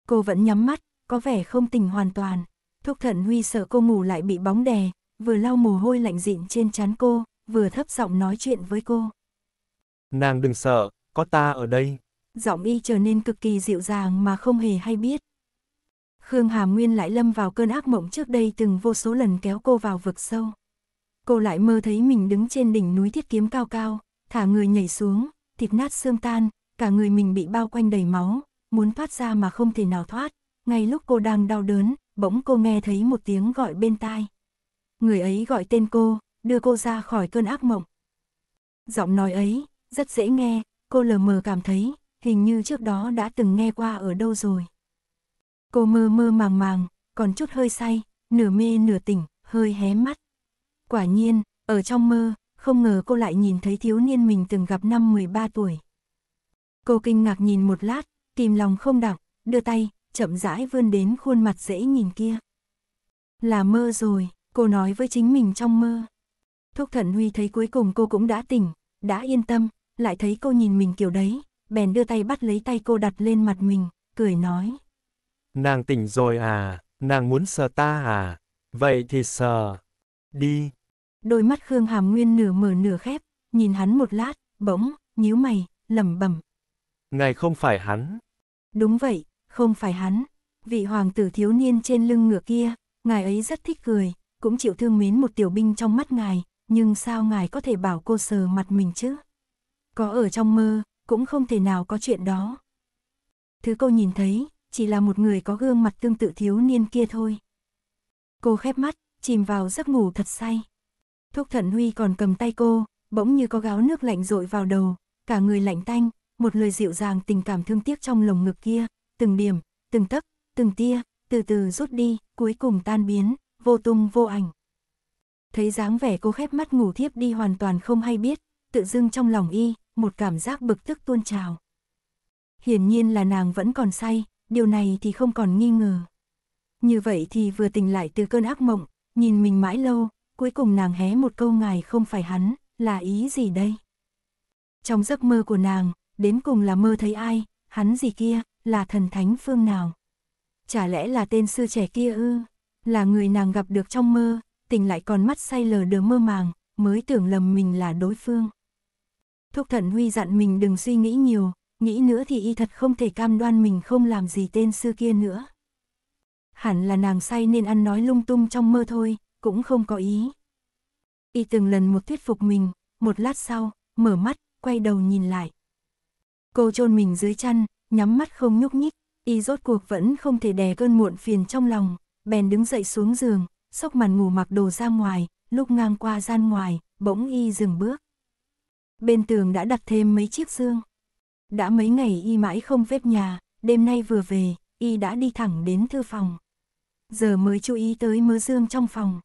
Cô vẫn nhắm mắt, có vẻ không tỉnh hoàn toàn, Thúc thận huy sợ cô ngủ lại bị bóng đè, vừa lau mồ hôi lạnh dịn trên trán cô, vừa thấp giọng nói chuyện với cô. Nàng đừng sợ, có ta ở đây. Giọng y trở nên cực kỳ dịu dàng mà không hề hay biết. Khương Hàm Nguyên lại lâm vào cơn ác mộng trước đây từng vô số lần kéo cô vào vực sâu. Cô lại mơ thấy mình đứng trên đỉnh núi thiết kiếm cao cao, thả người nhảy xuống, thịt nát xương tan, cả người mình bị bao quanh đầy máu, muốn thoát ra mà không thể nào thoát. Ngay lúc cô đang đau đớn, bỗng cô nghe thấy một tiếng gọi bên tai. Người ấy gọi tên cô, đưa cô ra khỏi cơn ác mộng. Giọng nói ấy, rất dễ nghe, cô lờ mờ cảm thấy, hình như trước đó đã từng nghe qua ở đâu rồi. Cô mơ mơ màng màng, còn chút hơi say, nửa mê nửa tỉnh, hơi hé mắt. Quả nhiên, ở trong mơ, không ngờ cô lại nhìn thấy thiếu niên mình từng gặp năm 13 tuổi. Cô kinh ngạc nhìn một lát, tìm lòng không đọc, đưa tay, chậm rãi vươn đến khuôn mặt dễ nhìn kia. Là mơ rồi, cô nói với chính mình trong mơ. Thúc thận Huy thấy cuối cùng cô cũng đã tỉnh, đã yên tâm, lại thấy cô nhìn mình kiểu đấy, bèn đưa tay bắt lấy tay cô đặt lên mặt mình, cười nói. Nàng tỉnh rồi à, nàng muốn sờ ta à, vậy thì sờ, đi. Đôi mắt Khương Hàm Nguyên nửa mở nửa khép, nhìn hắn một lát, bỗng, nhíu mày, lẩm bẩm. Ngài không phải hắn. Đúng vậy, không phải hắn, vị hoàng tử thiếu niên trên lưng ngựa kia, ngài ấy rất thích cười, cũng chịu thương mến một tiểu binh trong mắt ngài, nhưng sao ngài có thể bảo cô sờ mặt mình chứ? Có ở trong mơ, cũng không thể nào có chuyện đó. Thứ cô nhìn thấy, chỉ là một người có gương mặt tương tự thiếu niên kia thôi. Cô khép mắt, chìm vào giấc ngủ thật say. Thúc thận Huy còn cầm tay cô, bỗng như có gáo nước lạnh rội vào đầu, cả người lạnh tanh, một lời dịu dàng tình cảm thương tiếc trong lồng ngực kia, từng điểm, từng tấc, từng tia, từ từ rút đi, cuối cùng tan biến, vô tung vô ảnh. Thấy dáng vẻ cô khép mắt ngủ thiếp đi hoàn toàn không hay biết, tự dưng trong lòng y, một cảm giác bực tức tuôn trào. Hiển nhiên là nàng vẫn còn say, điều này thì không còn nghi ngờ. Như vậy thì vừa tỉnh lại từ cơn ác mộng, nhìn mình mãi lâu, cuối cùng nàng hé một câu ngài không phải hắn, là ý gì đây? Trong giấc mơ của nàng, đến cùng là mơ thấy ai, hắn gì kia, là thần thánh phương nào? Chả lẽ là tên sư trẻ kia ư? Là người nàng gặp được trong mơ, tỉnh lại còn mắt say lờ đờ mơ màng, mới tưởng lầm mình là đối phương. Thúc thần huy dặn mình đừng suy nghĩ nhiều, nghĩ nữa thì y thật không thể cam đoan mình không làm gì tên sư kia nữa. Hẳn là nàng say nên ăn nói lung tung trong mơ thôi, cũng không có ý. Y từng lần một thuyết phục mình, một lát sau, mở mắt, quay đầu nhìn lại. Cô chôn mình dưới chăn, nhắm mắt không nhúc nhích, y rốt cuộc vẫn không thể đè cơn muộn phiền trong lòng, bèn đứng dậy xuống giường, xốc màn ngủ mặc đồ ra ngoài, lúc ngang qua gian ngoài, bỗng y dừng bước. Bên tường đã đặt thêm mấy chiếc dương. Đã mấy ngày y mãi không phép nhà, đêm nay vừa về, y đã đi thẳng đến thư phòng. Giờ mới chú ý tới mớ dương trong phòng.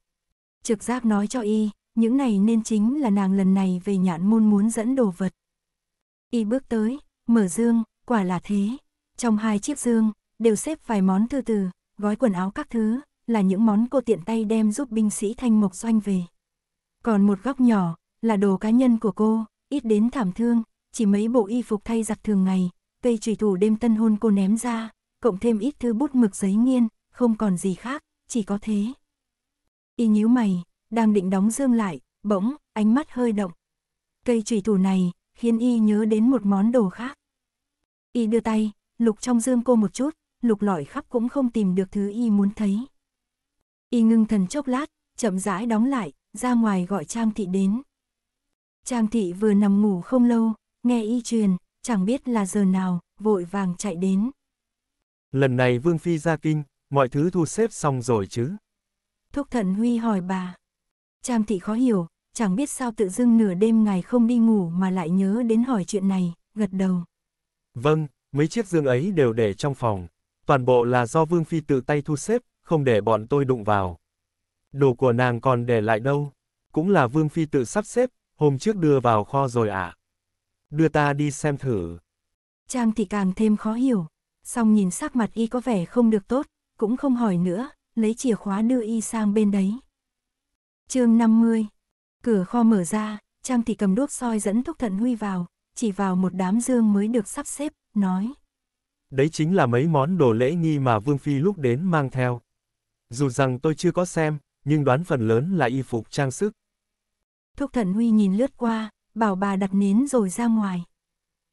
Trực giác nói cho y, những này nên chính là nàng lần này về nhạn môn muốn dẫn đồ vật. Y bước tới, mở dương, quả là thế. Trong hai chiếc dương, đều xếp vài món từ từ, gói quần áo các thứ, là những món cô tiện tay đem giúp binh sĩ Thanh Mộc Doanh về. Còn một góc nhỏ, là đồ cá nhân của cô, ít đến thảm thương, chỉ mấy bộ y phục thay giặt thường ngày, cây trùy thủ đêm tân hôn cô ném ra, cộng thêm ít thứ bút mực giấy nghiên, không còn gì khác, chỉ có thế. Y nhíu mày, đang định đóng dương lại, bỗng, ánh mắt hơi động. Cây trùy thủ này, khiến y nhớ đến một món đồ khác y đưa tay, lục trong dương cô một chút, lục lọi khắp cũng không tìm được thứ y muốn thấy. Y ngưng thần chốc lát, chậm rãi đóng lại, ra ngoài gọi Trang Thị đến. Trang Thị vừa nằm ngủ không lâu, nghe y truyền, chẳng biết là giờ nào, vội vàng chạy đến. Lần này Vương Phi ra kinh, mọi thứ thu xếp xong rồi chứ? Thúc thận Huy hỏi bà. Trang Thị khó hiểu, chẳng biết sao tự dưng nửa đêm ngày không đi ngủ mà lại nhớ đến hỏi chuyện này, gật đầu. Vâng, mấy chiếc dương ấy đều để trong phòng. Toàn bộ là do Vương Phi tự tay thu xếp, không để bọn tôi đụng vào. Đồ của nàng còn để lại đâu? Cũng là Vương Phi tự sắp xếp, hôm trước đưa vào kho rồi à? Đưa ta đi xem thử. Trang thì càng thêm khó hiểu. Xong nhìn sắc mặt y có vẻ không được tốt, cũng không hỏi nữa, lấy chìa khóa đưa y sang bên đấy. chương 50 Cửa kho mở ra, Trang thì cầm đuốc soi dẫn Thúc Thận Huy vào, chỉ vào một đám dương mới được sắp xếp, nói. Đấy chính là mấy món đồ lễ nghi mà Vương Phi lúc đến mang theo. Dù rằng tôi chưa có xem, nhưng đoán phần lớn là y phục trang sức. Thúc thần Huy nhìn lướt qua, bảo bà đặt nến rồi ra ngoài.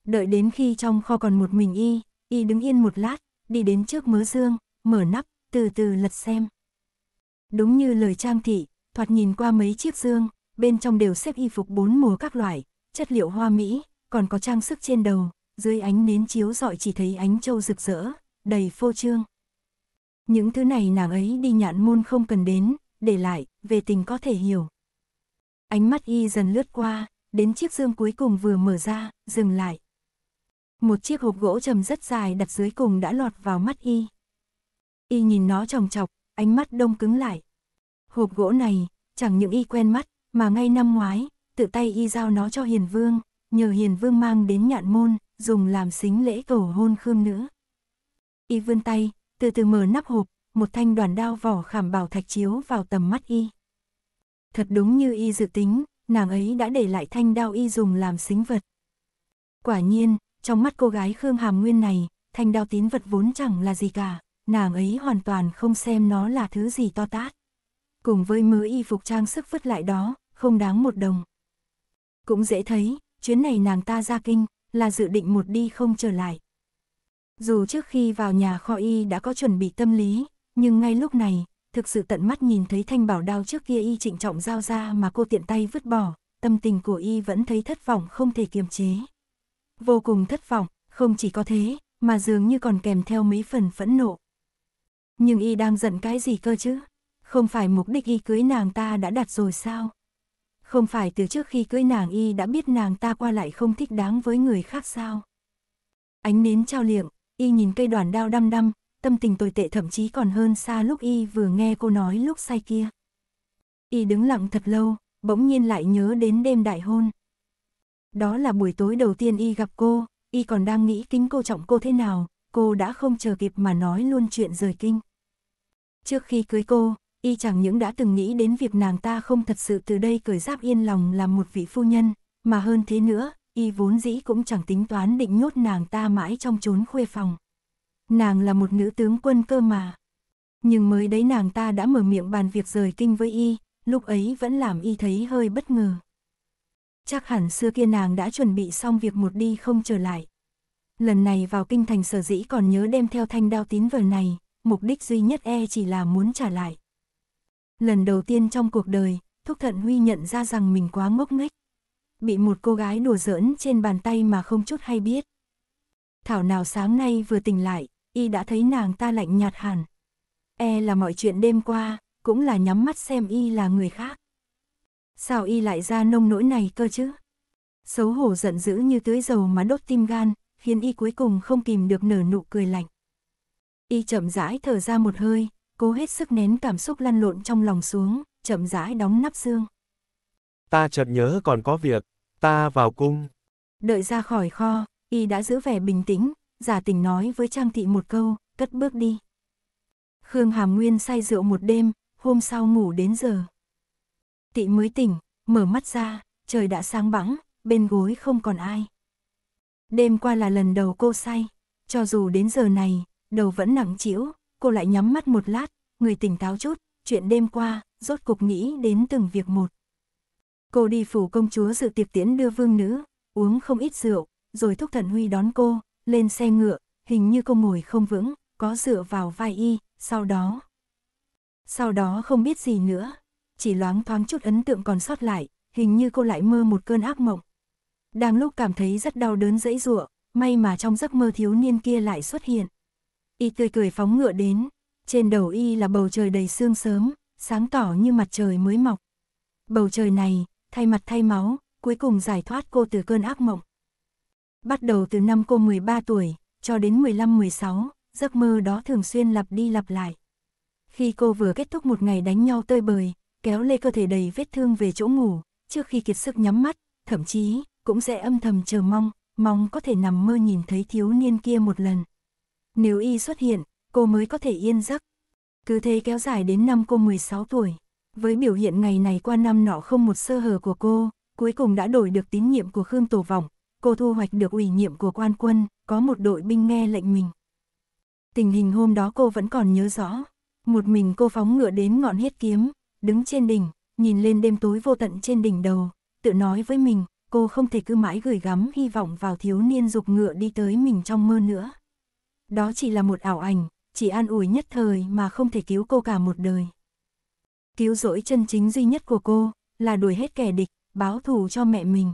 Đợi đến khi trong kho còn một mình y, y đứng yên một lát, đi đến trước mớ dương, mở nắp, từ từ lật xem. Đúng như lời trang thị, thoạt nhìn qua mấy chiếc dương, bên trong đều xếp y phục bốn mùa các loại, chất liệu hoa mỹ, còn có trang sức trên đầu, dưới ánh nến chiếu rọi chỉ thấy ánh châu rực rỡ, đầy phô trương. Những thứ này nàng ấy đi nhạn môn không cần đến, để lại, về tình có thể hiểu. Ánh mắt y dần lướt qua, đến chiếc dương cuối cùng vừa mở ra, dừng lại. Một chiếc hộp gỗ trầm rất dài đặt dưới cùng đã lọt vào mắt y. Y nhìn nó tròng chọc, ánh mắt đông cứng lại. Hộp gỗ này, chẳng những y quen mắt, mà ngay năm ngoái, tự tay y giao nó cho Hiền Vương, nhờ hiền vương mang đến nhạn môn, dùng làm xính lễ cầu hôn khương nữa. Y vươn tay, từ từ mở nắp hộp, một thanh đoàn đao vỏ khảm bảo thạch chiếu vào tầm mắt y. Thật đúng như y dự tính, nàng ấy đã để lại thanh đao y dùng làm xính vật. Quả nhiên, trong mắt cô gái Khương Hàm Nguyên này, thanh đao tín vật vốn chẳng là gì cả, nàng ấy hoàn toàn không xem nó là thứ gì to tát. Cùng với mớ y phục trang sức vứt lại đó, không đáng một đồng. Cũng dễ thấy, chuyến này nàng ta ra kinh, là dự định một đi không trở lại. Dù trước khi vào nhà kho y đã có chuẩn bị tâm lý, nhưng ngay lúc này, thực sự tận mắt nhìn thấy thanh bảo đao trước kia y trịnh trọng giao ra mà cô tiện tay vứt bỏ, tâm tình của y vẫn thấy thất vọng không thể kiềm chế. Vô cùng thất vọng, không chỉ có thế, mà dường như còn kèm theo mấy phần phẫn nộ. Nhưng y đang giận cái gì cơ chứ? Không phải mục đích y cưới nàng ta đã đặt rồi sao? Không phải từ trước khi cưới nàng y đã biết nàng ta qua lại không thích đáng với người khác sao? Ánh nến trao liệm, y nhìn cây đoàn đao đăm đăm, tâm tình tồi tệ thậm chí còn hơn xa lúc y vừa nghe cô nói lúc say kia. Y đứng lặng thật lâu, bỗng nhiên lại nhớ đến đêm đại hôn. Đó là buổi tối đầu tiên y gặp cô, y còn đang nghĩ kính cô trọng cô thế nào, cô đã không chờ kịp mà nói luôn chuyện rời kinh. Trước khi cưới cô, y chẳng những đã từng nghĩ đến việc nàng ta không thật sự từ đây cởi giáp yên lòng làm một vị phu nhân, mà hơn thế nữa, y vốn dĩ cũng chẳng tính toán định nhốt nàng ta mãi trong chốn khuê phòng. Nàng là một nữ tướng quân cơ mà. Nhưng mới đấy nàng ta đã mở miệng bàn việc rời kinh với y, lúc ấy vẫn làm y thấy hơi bất ngờ. Chắc hẳn xưa kia nàng đã chuẩn bị xong việc một đi không trở lại. Lần này vào kinh thành sở dĩ còn nhớ đem theo thanh đao tín vờ này, mục đích duy nhất e chỉ là muốn trả lại. Lần đầu tiên trong cuộc đời, Thúc Thận Huy nhận ra rằng mình quá ngốc nghếch. Bị một cô gái đùa giỡn trên bàn tay mà không chút hay biết. Thảo nào sáng nay vừa tỉnh lại, y đã thấy nàng ta lạnh nhạt hẳn. E là mọi chuyện đêm qua, cũng là nhắm mắt xem y là người khác. Sao y lại ra nông nỗi này cơ chứ? Xấu hổ giận dữ như tưới dầu mà đốt tim gan, khiến y cuối cùng không kìm được nở nụ cười lạnh. Y chậm rãi thở ra một hơi, cố hết sức nén cảm xúc lăn lộn trong lòng xuống, chậm rãi đóng nắp xương Ta chợt nhớ còn có việc, ta vào cung. Đợi ra khỏi kho, y đã giữ vẻ bình tĩnh, giả tình nói với Trang Thị một câu, cất bước đi. Khương Hàm Nguyên say rượu một đêm, hôm sau ngủ đến giờ. Tị mới tỉnh, mở mắt ra, trời đã sáng bẵng, bên gối không còn ai. Đêm qua là lần đầu cô say, cho dù đến giờ này, đầu vẫn nặng chịu, cô lại nhắm mắt một lát, người tỉnh táo chút, chuyện đêm qua, rốt cục nghĩ đến từng việc một. Cô đi phủ công chúa dự tiệc tiễn đưa vương nữ, uống không ít rượu, rồi thúc thần huy đón cô, lên xe ngựa, hình như cô ngồi không vững, có dựa vào vai y, sau đó. Sau đó không biết gì nữa, chỉ loáng thoáng chút ấn tượng còn sót lại, hình như cô lại mơ một cơn ác mộng. Đang lúc cảm thấy rất đau đớn dãy giụa, may mà trong giấc mơ thiếu niên kia lại xuất hiện. Y tươi cười phóng ngựa đến, trên đầu y là bầu trời đầy sương sớm, sáng tỏ như mặt trời mới mọc. Bầu trời này, thay mặt thay máu, cuối cùng giải thoát cô từ cơn ác mộng. Bắt đầu từ năm cô 13 tuổi, cho đến 15-16, giấc mơ đó thường xuyên lặp đi lặp lại. Khi cô vừa kết thúc một ngày đánh nhau tơi bời, kéo lê cơ thể đầy vết thương về chỗ ngủ, trước khi kiệt sức nhắm mắt, thậm chí cũng sẽ âm thầm chờ mong, mong có thể nằm mơ nhìn thấy thiếu niên kia một lần nếu y xuất hiện, cô mới có thể yên giấc. Cứ thế kéo dài đến năm cô 16 tuổi. Với biểu hiện ngày này qua năm nọ không một sơ hở của cô, cuối cùng đã đổi được tín nhiệm của Khương Tổ Vọng, cô thu hoạch được ủy nhiệm của quan quân, có một đội binh nghe lệnh mình. Tình hình hôm đó cô vẫn còn nhớ rõ. Một mình cô phóng ngựa đến ngọn hết kiếm, đứng trên đỉnh, nhìn lên đêm tối vô tận trên đỉnh đầu, tự nói với mình, cô không thể cứ mãi gửi gắm hy vọng vào thiếu niên dục ngựa đi tới mình trong mơ nữa. Đó chỉ là một ảo ảnh, chỉ an ủi nhất thời mà không thể cứu cô cả một đời. Cứu rỗi chân chính duy nhất của cô là đuổi hết kẻ địch, báo thù cho mẹ mình.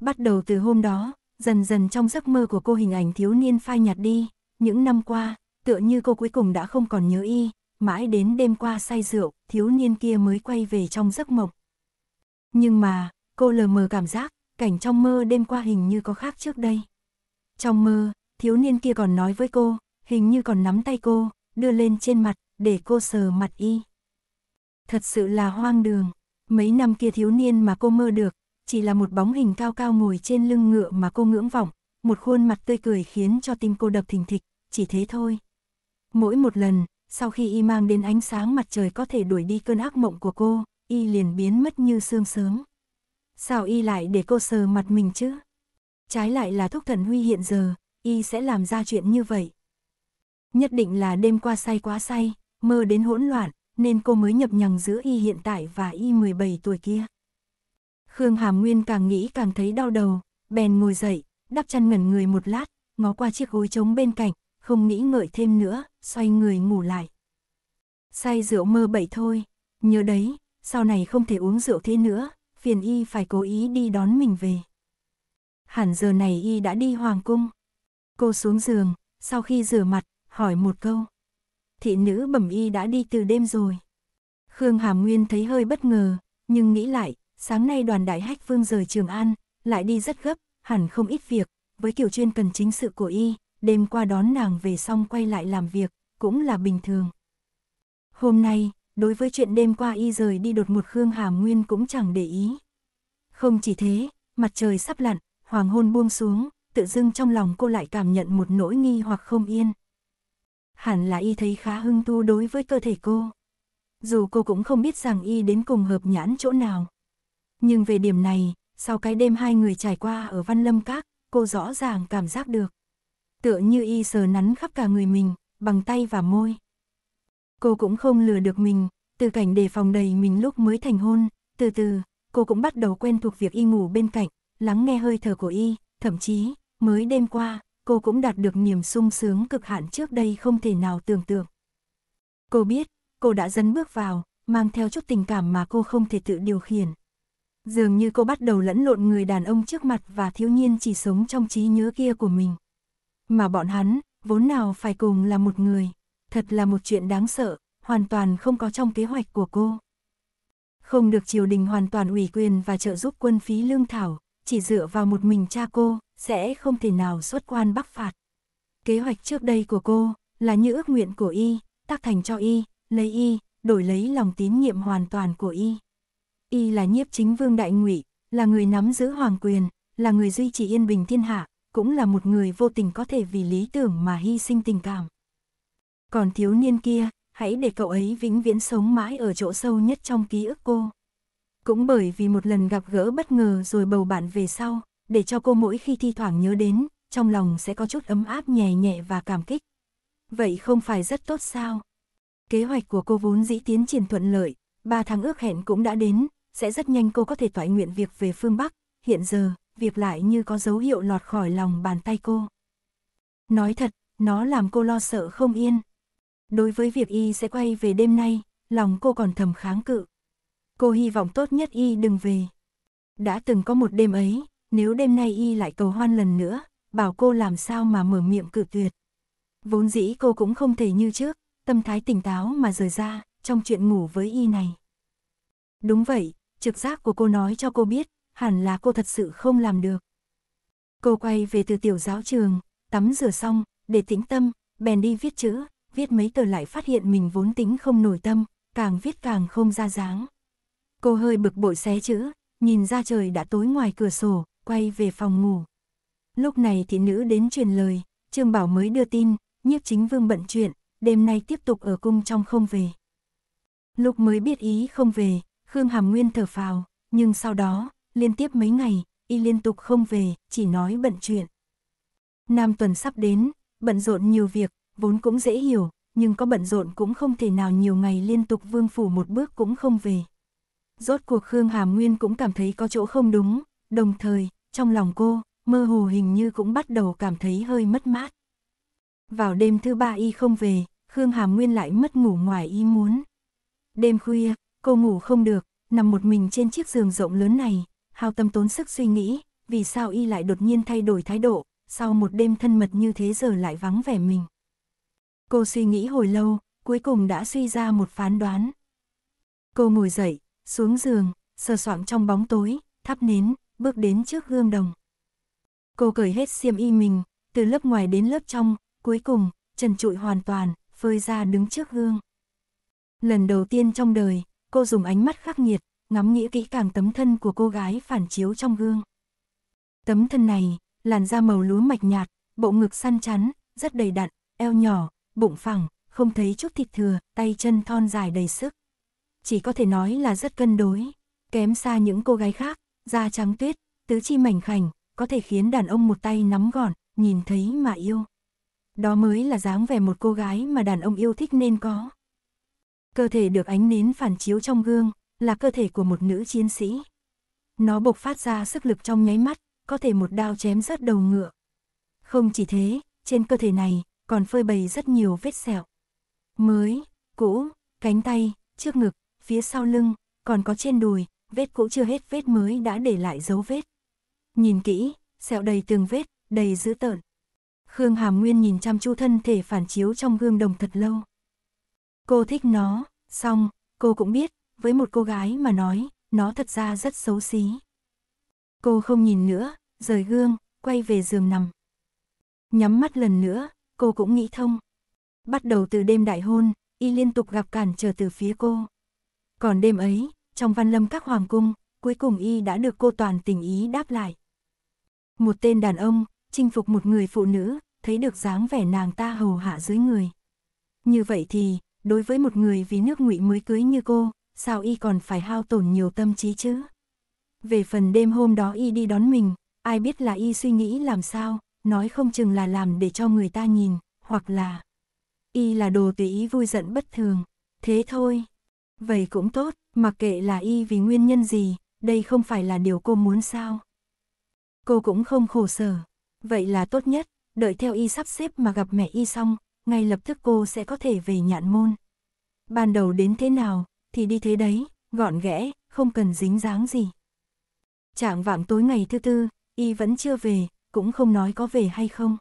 Bắt đầu từ hôm đó, dần dần trong giấc mơ của cô hình ảnh thiếu niên phai nhạt đi, những năm qua, tựa như cô cuối cùng đã không còn nhớ y, mãi đến đêm qua say rượu, thiếu niên kia mới quay về trong giấc mộng. Nhưng mà, cô lờ mờ cảm giác, cảnh trong mơ đêm qua hình như có khác trước đây. Trong mơ, thiếu niên kia còn nói với cô, hình như còn nắm tay cô, đưa lên trên mặt, để cô sờ mặt y. Thật sự là hoang đường, mấy năm kia thiếu niên mà cô mơ được, chỉ là một bóng hình cao cao ngồi trên lưng ngựa mà cô ngưỡng vọng, một khuôn mặt tươi cười khiến cho tim cô đập thình thịch, chỉ thế thôi. Mỗi một lần, sau khi y mang đến ánh sáng mặt trời có thể đuổi đi cơn ác mộng của cô, y liền biến mất như sương sớm. Sao y lại để cô sờ mặt mình chứ? Trái lại là thúc thần huy hiện giờ, y sẽ làm ra chuyện như vậy. Nhất định là đêm qua say quá say, mơ đến hỗn loạn, nên cô mới nhập nhằng giữa y hiện tại và y 17 tuổi kia. Khương Hàm Nguyên càng nghĩ càng thấy đau đầu, bèn ngồi dậy, đắp chăn ngẩn người một lát, ngó qua chiếc gối trống bên cạnh, không nghĩ ngợi thêm nữa, xoay người ngủ lại. Say rượu mơ bậy thôi, nhớ đấy, sau này không thể uống rượu thế nữa, phiền y phải cố ý đi đón mình về. Hẳn giờ này y đã đi hoàng cung. Cô xuống giường, sau khi rửa mặt, hỏi một câu. Thị nữ bẩm y đã đi từ đêm rồi. Khương Hàm Nguyên thấy hơi bất ngờ, nhưng nghĩ lại, sáng nay đoàn đại hách vương rời Trường An, lại đi rất gấp, hẳn không ít việc, với kiểu chuyên cần chính sự của y, đêm qua đón nàng về xong quay lại làm việc, cũng là bình thường. Hôm nay, đối với chuyện đêm qua y rời đi đột một Khương Hàm Nguyên cũng chẳng để ý. Không chỉ thế, mặt trời sắp lặn, hoàng hôn buông xuống, tự dưng trong lòng cô lại cảm nhận một nỗi nghi hoặc không yên. Hẳn là y thấy khá hưng tu đối với cơ thể cô. Dù cô cũng không biết rằng y đến cùng hợp nhãn chỗ nào. Nhưng về điểm này, sau cái đêm hai người trải qua ở Văn Lâm Các, cô rõ ràng cảm giác được. Tựa như y sờ nắn khắp cả người mình, bằng tay và môi. Cô cũng không lừa được mình, từ cảnh đề phòng đầy mình lúc mới thành hôn, từ từ, cô cũng bắt đầu quen thuộc việc y ngủ bên cạnh, lắng nghe hơi thở của y, thậm chí, Mới đêm qua, cô cũng đạt được niềm sung sướng cực hạn trước đây không thể nào tưởng tượng. Cô biết, cô đã dấn bước vào, mang theo chút tình cảm mà cô không thể tự điều khiển. Dường như cô bắt đầu lẫn lộn người đàn ông trước mặt và thiếu nhiên chỉ sống trong trí nhớ kia của mình. Mà bọn hắn, vốn nào phải cùng là một người. Thật là một chuyện đáng sợ, hoàn toàn không có trong kế hoạch của cô. Không được triều đình hoàn toàn ủy quyền và trợ giúp quân phí lương thảo, chỉ dựa vào một mình cha cô, sẽ không thể nào xuất quan bắc phạt. Kế hoạch trước đây của cô, là như ước nguyện của y, tác thành cho y, lấy y, đổi lấy lòng tín nhiệm hoàn toàn của y. Y là nhiếp chính vương đại ngụy, là người nắm giữ hoàng quyền, là người duy trì yên bình thiên hạ, cũng là một người vô tình có thể vì lý tưởng mà hy sinh tình cảm. Còn thiếu niên kia, hãy để cậu ấy vĩnh viễn sống mãi ở chỗ sâu nhất trong ký ức cô. Cũng bởi vì một lần gặp gỡ bất ngờ rồi bầu bạn về sau, để cho cô mỗi khi thi thoảng nhớ đến, trong lòng sẽ có chút ấm áp nhẹ nhẹ và cảm kích. Vậy không phải rất tốt sao? Kế hoạch của cô vốn dĩ tiến triển thuận lợi, ba tháng ước hẹn cũng đã đến, sẽ rất nhanh cô có thể toại nguyện việc về phương Bắc, hiện giờ, việc lại như có dấu hiệu lọt khỏi lòng bàn tay cô. Nói thật, nó làm cô lo sợ không yên. Đối với việc y sẽ quay về đêm nay, lòng cô còn thầm kháng cự cô hy vọng tốt nhất y đừng về. Đã từng có một đêm ấy, nếu đêm nay y lại cầu hoan lần nữa, bảo cô làm sao mà mở miệng cự tuyệt. Vốn dĩ cô cũng không thể như trước, tâm thái tỉnh táo mà rời ra, trong chuyện ngủ với y này. Đúng vậy, trực giác của cô nói cho cô biết, hẳn là cô thật sự không làm được. Cô quay về từ tiểu giáo trường, tắm rửa xong, để tĩnh tâm, bèn đi viết chữ, viết mấy tờ lại phát hiện mình vốn tính không nổi tâm, càng viết càng không ra dáng. Cô hơi bực bội xé chữ, nhìn ra trời đã tối ngoài cửa sổ, quay về phòng ngủ. Lúc này thị nữ đến truyền lời, Trương Bảo mới đưa tin, nhiếp chính vương bận chuyện, đêm nay tiếp tục ở cung trong không về. Lúc mới biết ý không về, Khương Hàm Nguyên thở phào, nhưng sau đó, liên tiếp mấy ngày, y liên tục không về, chỉ nói bận chuyện. Nam tuần sắp đến, bận rộn nhiều việc, vốn cũng dễ hiểu, nhưng có bận rộn cũng không thể nào nhiều ngày liên tục vương phủ một bước cũng không về. Rốt cuộc Khương Hàm Nguyên cũng cảm thấy có chỗ không đúng, đồng thời, trong lòng cô, mơ hồ hình như cũng bắt đầu cảm thấy hơi mất mát. Vào đêm thứ ba y không về, Khương Hàm Nguyên lại mất ngủ ngoài ý muốn. Đêm khuya, cô ngủ không được, nằm một mình trên chiếc giường rộng lớn này, hao tâm tốn sức suy nghĩ, vì sao y lại đột nhiên thay đổi thái độ, sau một đêm thân mật như thế giờ lại vắng vẻ mình. Cô suy nghĩ hồi lâu, cuối cùng đã suy ra một phán đoán. Cô ngồi dậy, xuống giường, sờ soạng trong bóng tối, thắp nến, bước đến trước gương đồng. Cô cởi hết xiêm y mình, từ lớp ngoài đến lớp trong, cuối cùng, trần trụi hoàn toàn, phơi ra đứng trước gương. Lần đầu tiên trong đời, cô dùng ánh mắt khắc nghiệt, ngắm nghĩa kỹ càng tấm thân của cô gái phản chiếu trong gương. Tấm thân này, làn da màu lúa mạch nhạt, bộ ngực săn chắn, rất đầy đặn, eo nhỏ, bụng phẳng, không thấy chút thịt thừa, tay chân thon dài đầy sức chỉ có thể nói là rất cân đối, kém xa những cô gái khác, da trắng tuyết, tứ chi mảnh khảnh, có thể khiến đàn ông một tay nắm gọn, nhìn thấy mà yêu. Đó mới là dáng vẻ một cô gái mà đàn ông yêu thích nên có. Cơ thể được ánh nến phản chiếu trong gương, là cơ thể của một nữ chiến sĩ. Nó bộc phát ra sức lực trong nháy mắt, có thể một đao chém rớt đầu ngựa. Không chỉ thế, trên cơ thể này còn phơi bày rất nhiều vết sẹo. Mới, cũ, cánh tay, trước ngực, phía sau lưng, còn có trên đùi, vết cũ chưa hết vết mới đã để lại dấu vết. Nhìn kỹ, sẹo đầy từng vết, đầy dữ tợn. Khương Hàm Nguyên nhìn chăm chú thân thể phản chiếu trong gương đồng thật lâu. Cô thích nó, xong, cô cũng biết, với một cô gái mà nói, nó thật ra rất xấu xí. Cô không nhìn nữa, rời gương, quay về giường nằm. Nhắm mắt lần nữa, cô cũng nghĩ thông. Bắt đầu từ đêm đại hôn, y liên tục gặp cản trở từ phía cô. Còn đêm ấy, trong văn lâm các hoàng cung, cuối cùng y đã được cô toàn tình ý đáp lại. Một tên đàn ông, chinh phục một người phụ nữ, thấy được dáng vẻ nàng ta hầu hạ dưới người. Như vậy thì, đối với một người vì nước ngụy mới cưới như cô, sao y còn phải hao tổn nhiều tâm trí chứ? Về phần đêm hôm đó y đi đón mình, ai biết là y suy nghĩ làm sao, nói không chừng là làm để cho người ta nhìn, hoặc là y là đồ tùy ý vui giận bất thường, thế thôi. Vậy cũng tốt, mặc kệ là y vì nguyên nhân gì, đây không phải là điều cô muốn sao. Cô cũng không khổ sở, vậy là tốt nhất, đợi theo y sắp xếp mà gặp mẹ y xong, ngay lập tức cô sẽ có thể về nhạn môn. Ban đầu đến thế nào, thì đi thế đấy, gọn ghẽ, không cần dính dáng gì. Trạng vạng tối ngày thứ tư, y vẫn chưa về, cũng không nói có về hay không.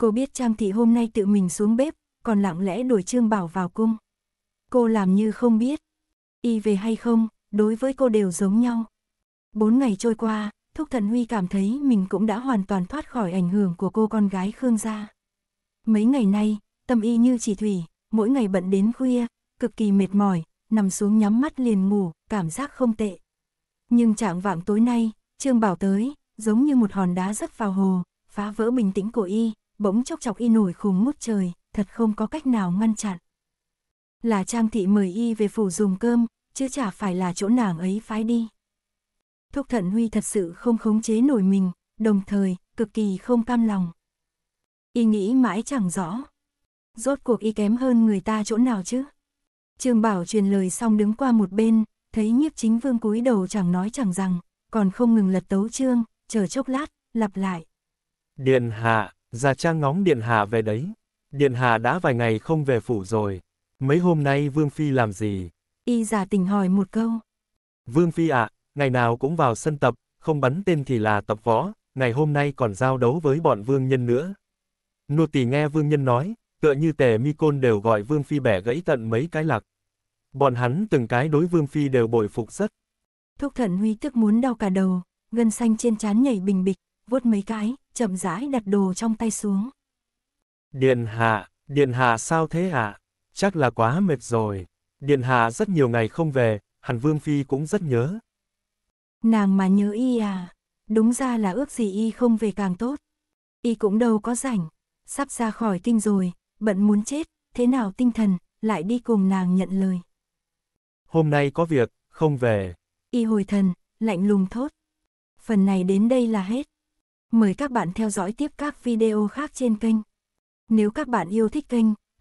Cô biết Trang Thị hôm nay tự mình xuống bếp, còn lặng lẽ đuổi Trương Bảo vào cung. Cô làm như không biết. Y về hay không, đối với cô đều giống nhau. Bốn ngày trôi qua, Thúc Thần Huy cảm thấy mình cũng đã hoàn toàn thoát khỏi ảnh hưởng của cô con gái Khương gia. Mấy ngày nay, tâm y như chỉ thủy, mỗi ngày bận đến khuya, cực kỳ mệt mỏi, nằm xuống nhắm mắt liền ngủ, cảm giác không tệ. Nhưng trạng vạng tối nay, Trương Bảo tới, giống như một hòn đá rớt vào hồ, phá vỡ bình tĩnh của y, bỗng chốc chọc y nổi khùng mút trời, thật không có cách nào ngăn chặn là Trang Thị mời y về phủ dùng cơm, chứ chả phải là chỗ nàng ấy phái đi. Thúc Thận Huy thật sự không khống chế nổi mình, đồng thời, cực kỳ không cam lòng. Y nghĩ mãi chẳng rõ. Rốt cuộc y kém hơn người ta chỗ nào chứ? Trương Bảo truyền lời xong đứng qua một bên, thấy nhiếp chính vương cúi đầu chẳng nói chẳng rằng, còn không ngừng lật tấu trương, chờ chốc lát, lặp lại. Điện hạ, già trang ngóng điện hạ về đấy. Điện hạ đã vài ngày không về phủ rồi, Mấy hôm nay Vương Phi làm gì? Y giả tình hỏi một câu. Vương Phi ạ, à, ngày nào cũng vào sân tập, không bắn tên thì là tập võ, ngày hôm nay còn giao đấu với bọn Vương Nhân nữa. Nô tỳ nghe Vương Nhân nói, tựa như tề mi côn đều gọi Vương Phi bẻ gãy tận mấy cái lạc. Bọn hắn từng cái đối Vương Phi đều bội phục rất. Thúc thần huy tức muốn đau cả đầu, gân xanh trên trán nhảy bình bịch, vuốt mấy cái, chậm rãi đặt đồ trong tay xuống. Điện hạ, điện hạ sao thế ạ? À? Chắc là quá mệt rồi. Điện hạ rất nhiều ngày không về, hẳn Vương Phi cũng rất nhớ. Nàng mà nhớ y à, đúng ra là ước gì y không về càng tốt. Y cũng đâu có rảnh, sắp ra khỏi kinh rồi, bận muốn chết, thế nào tinh thần, lại đi cùng nàng nhận lời. Hôm nay có việc, không về. Y hồi thần, lạnh lùng thốt. Phần này đến đây là hết. Mời các bạn theo dõi tiếp các video khác trên kênh. Nếu các bạn yêu thích kênh,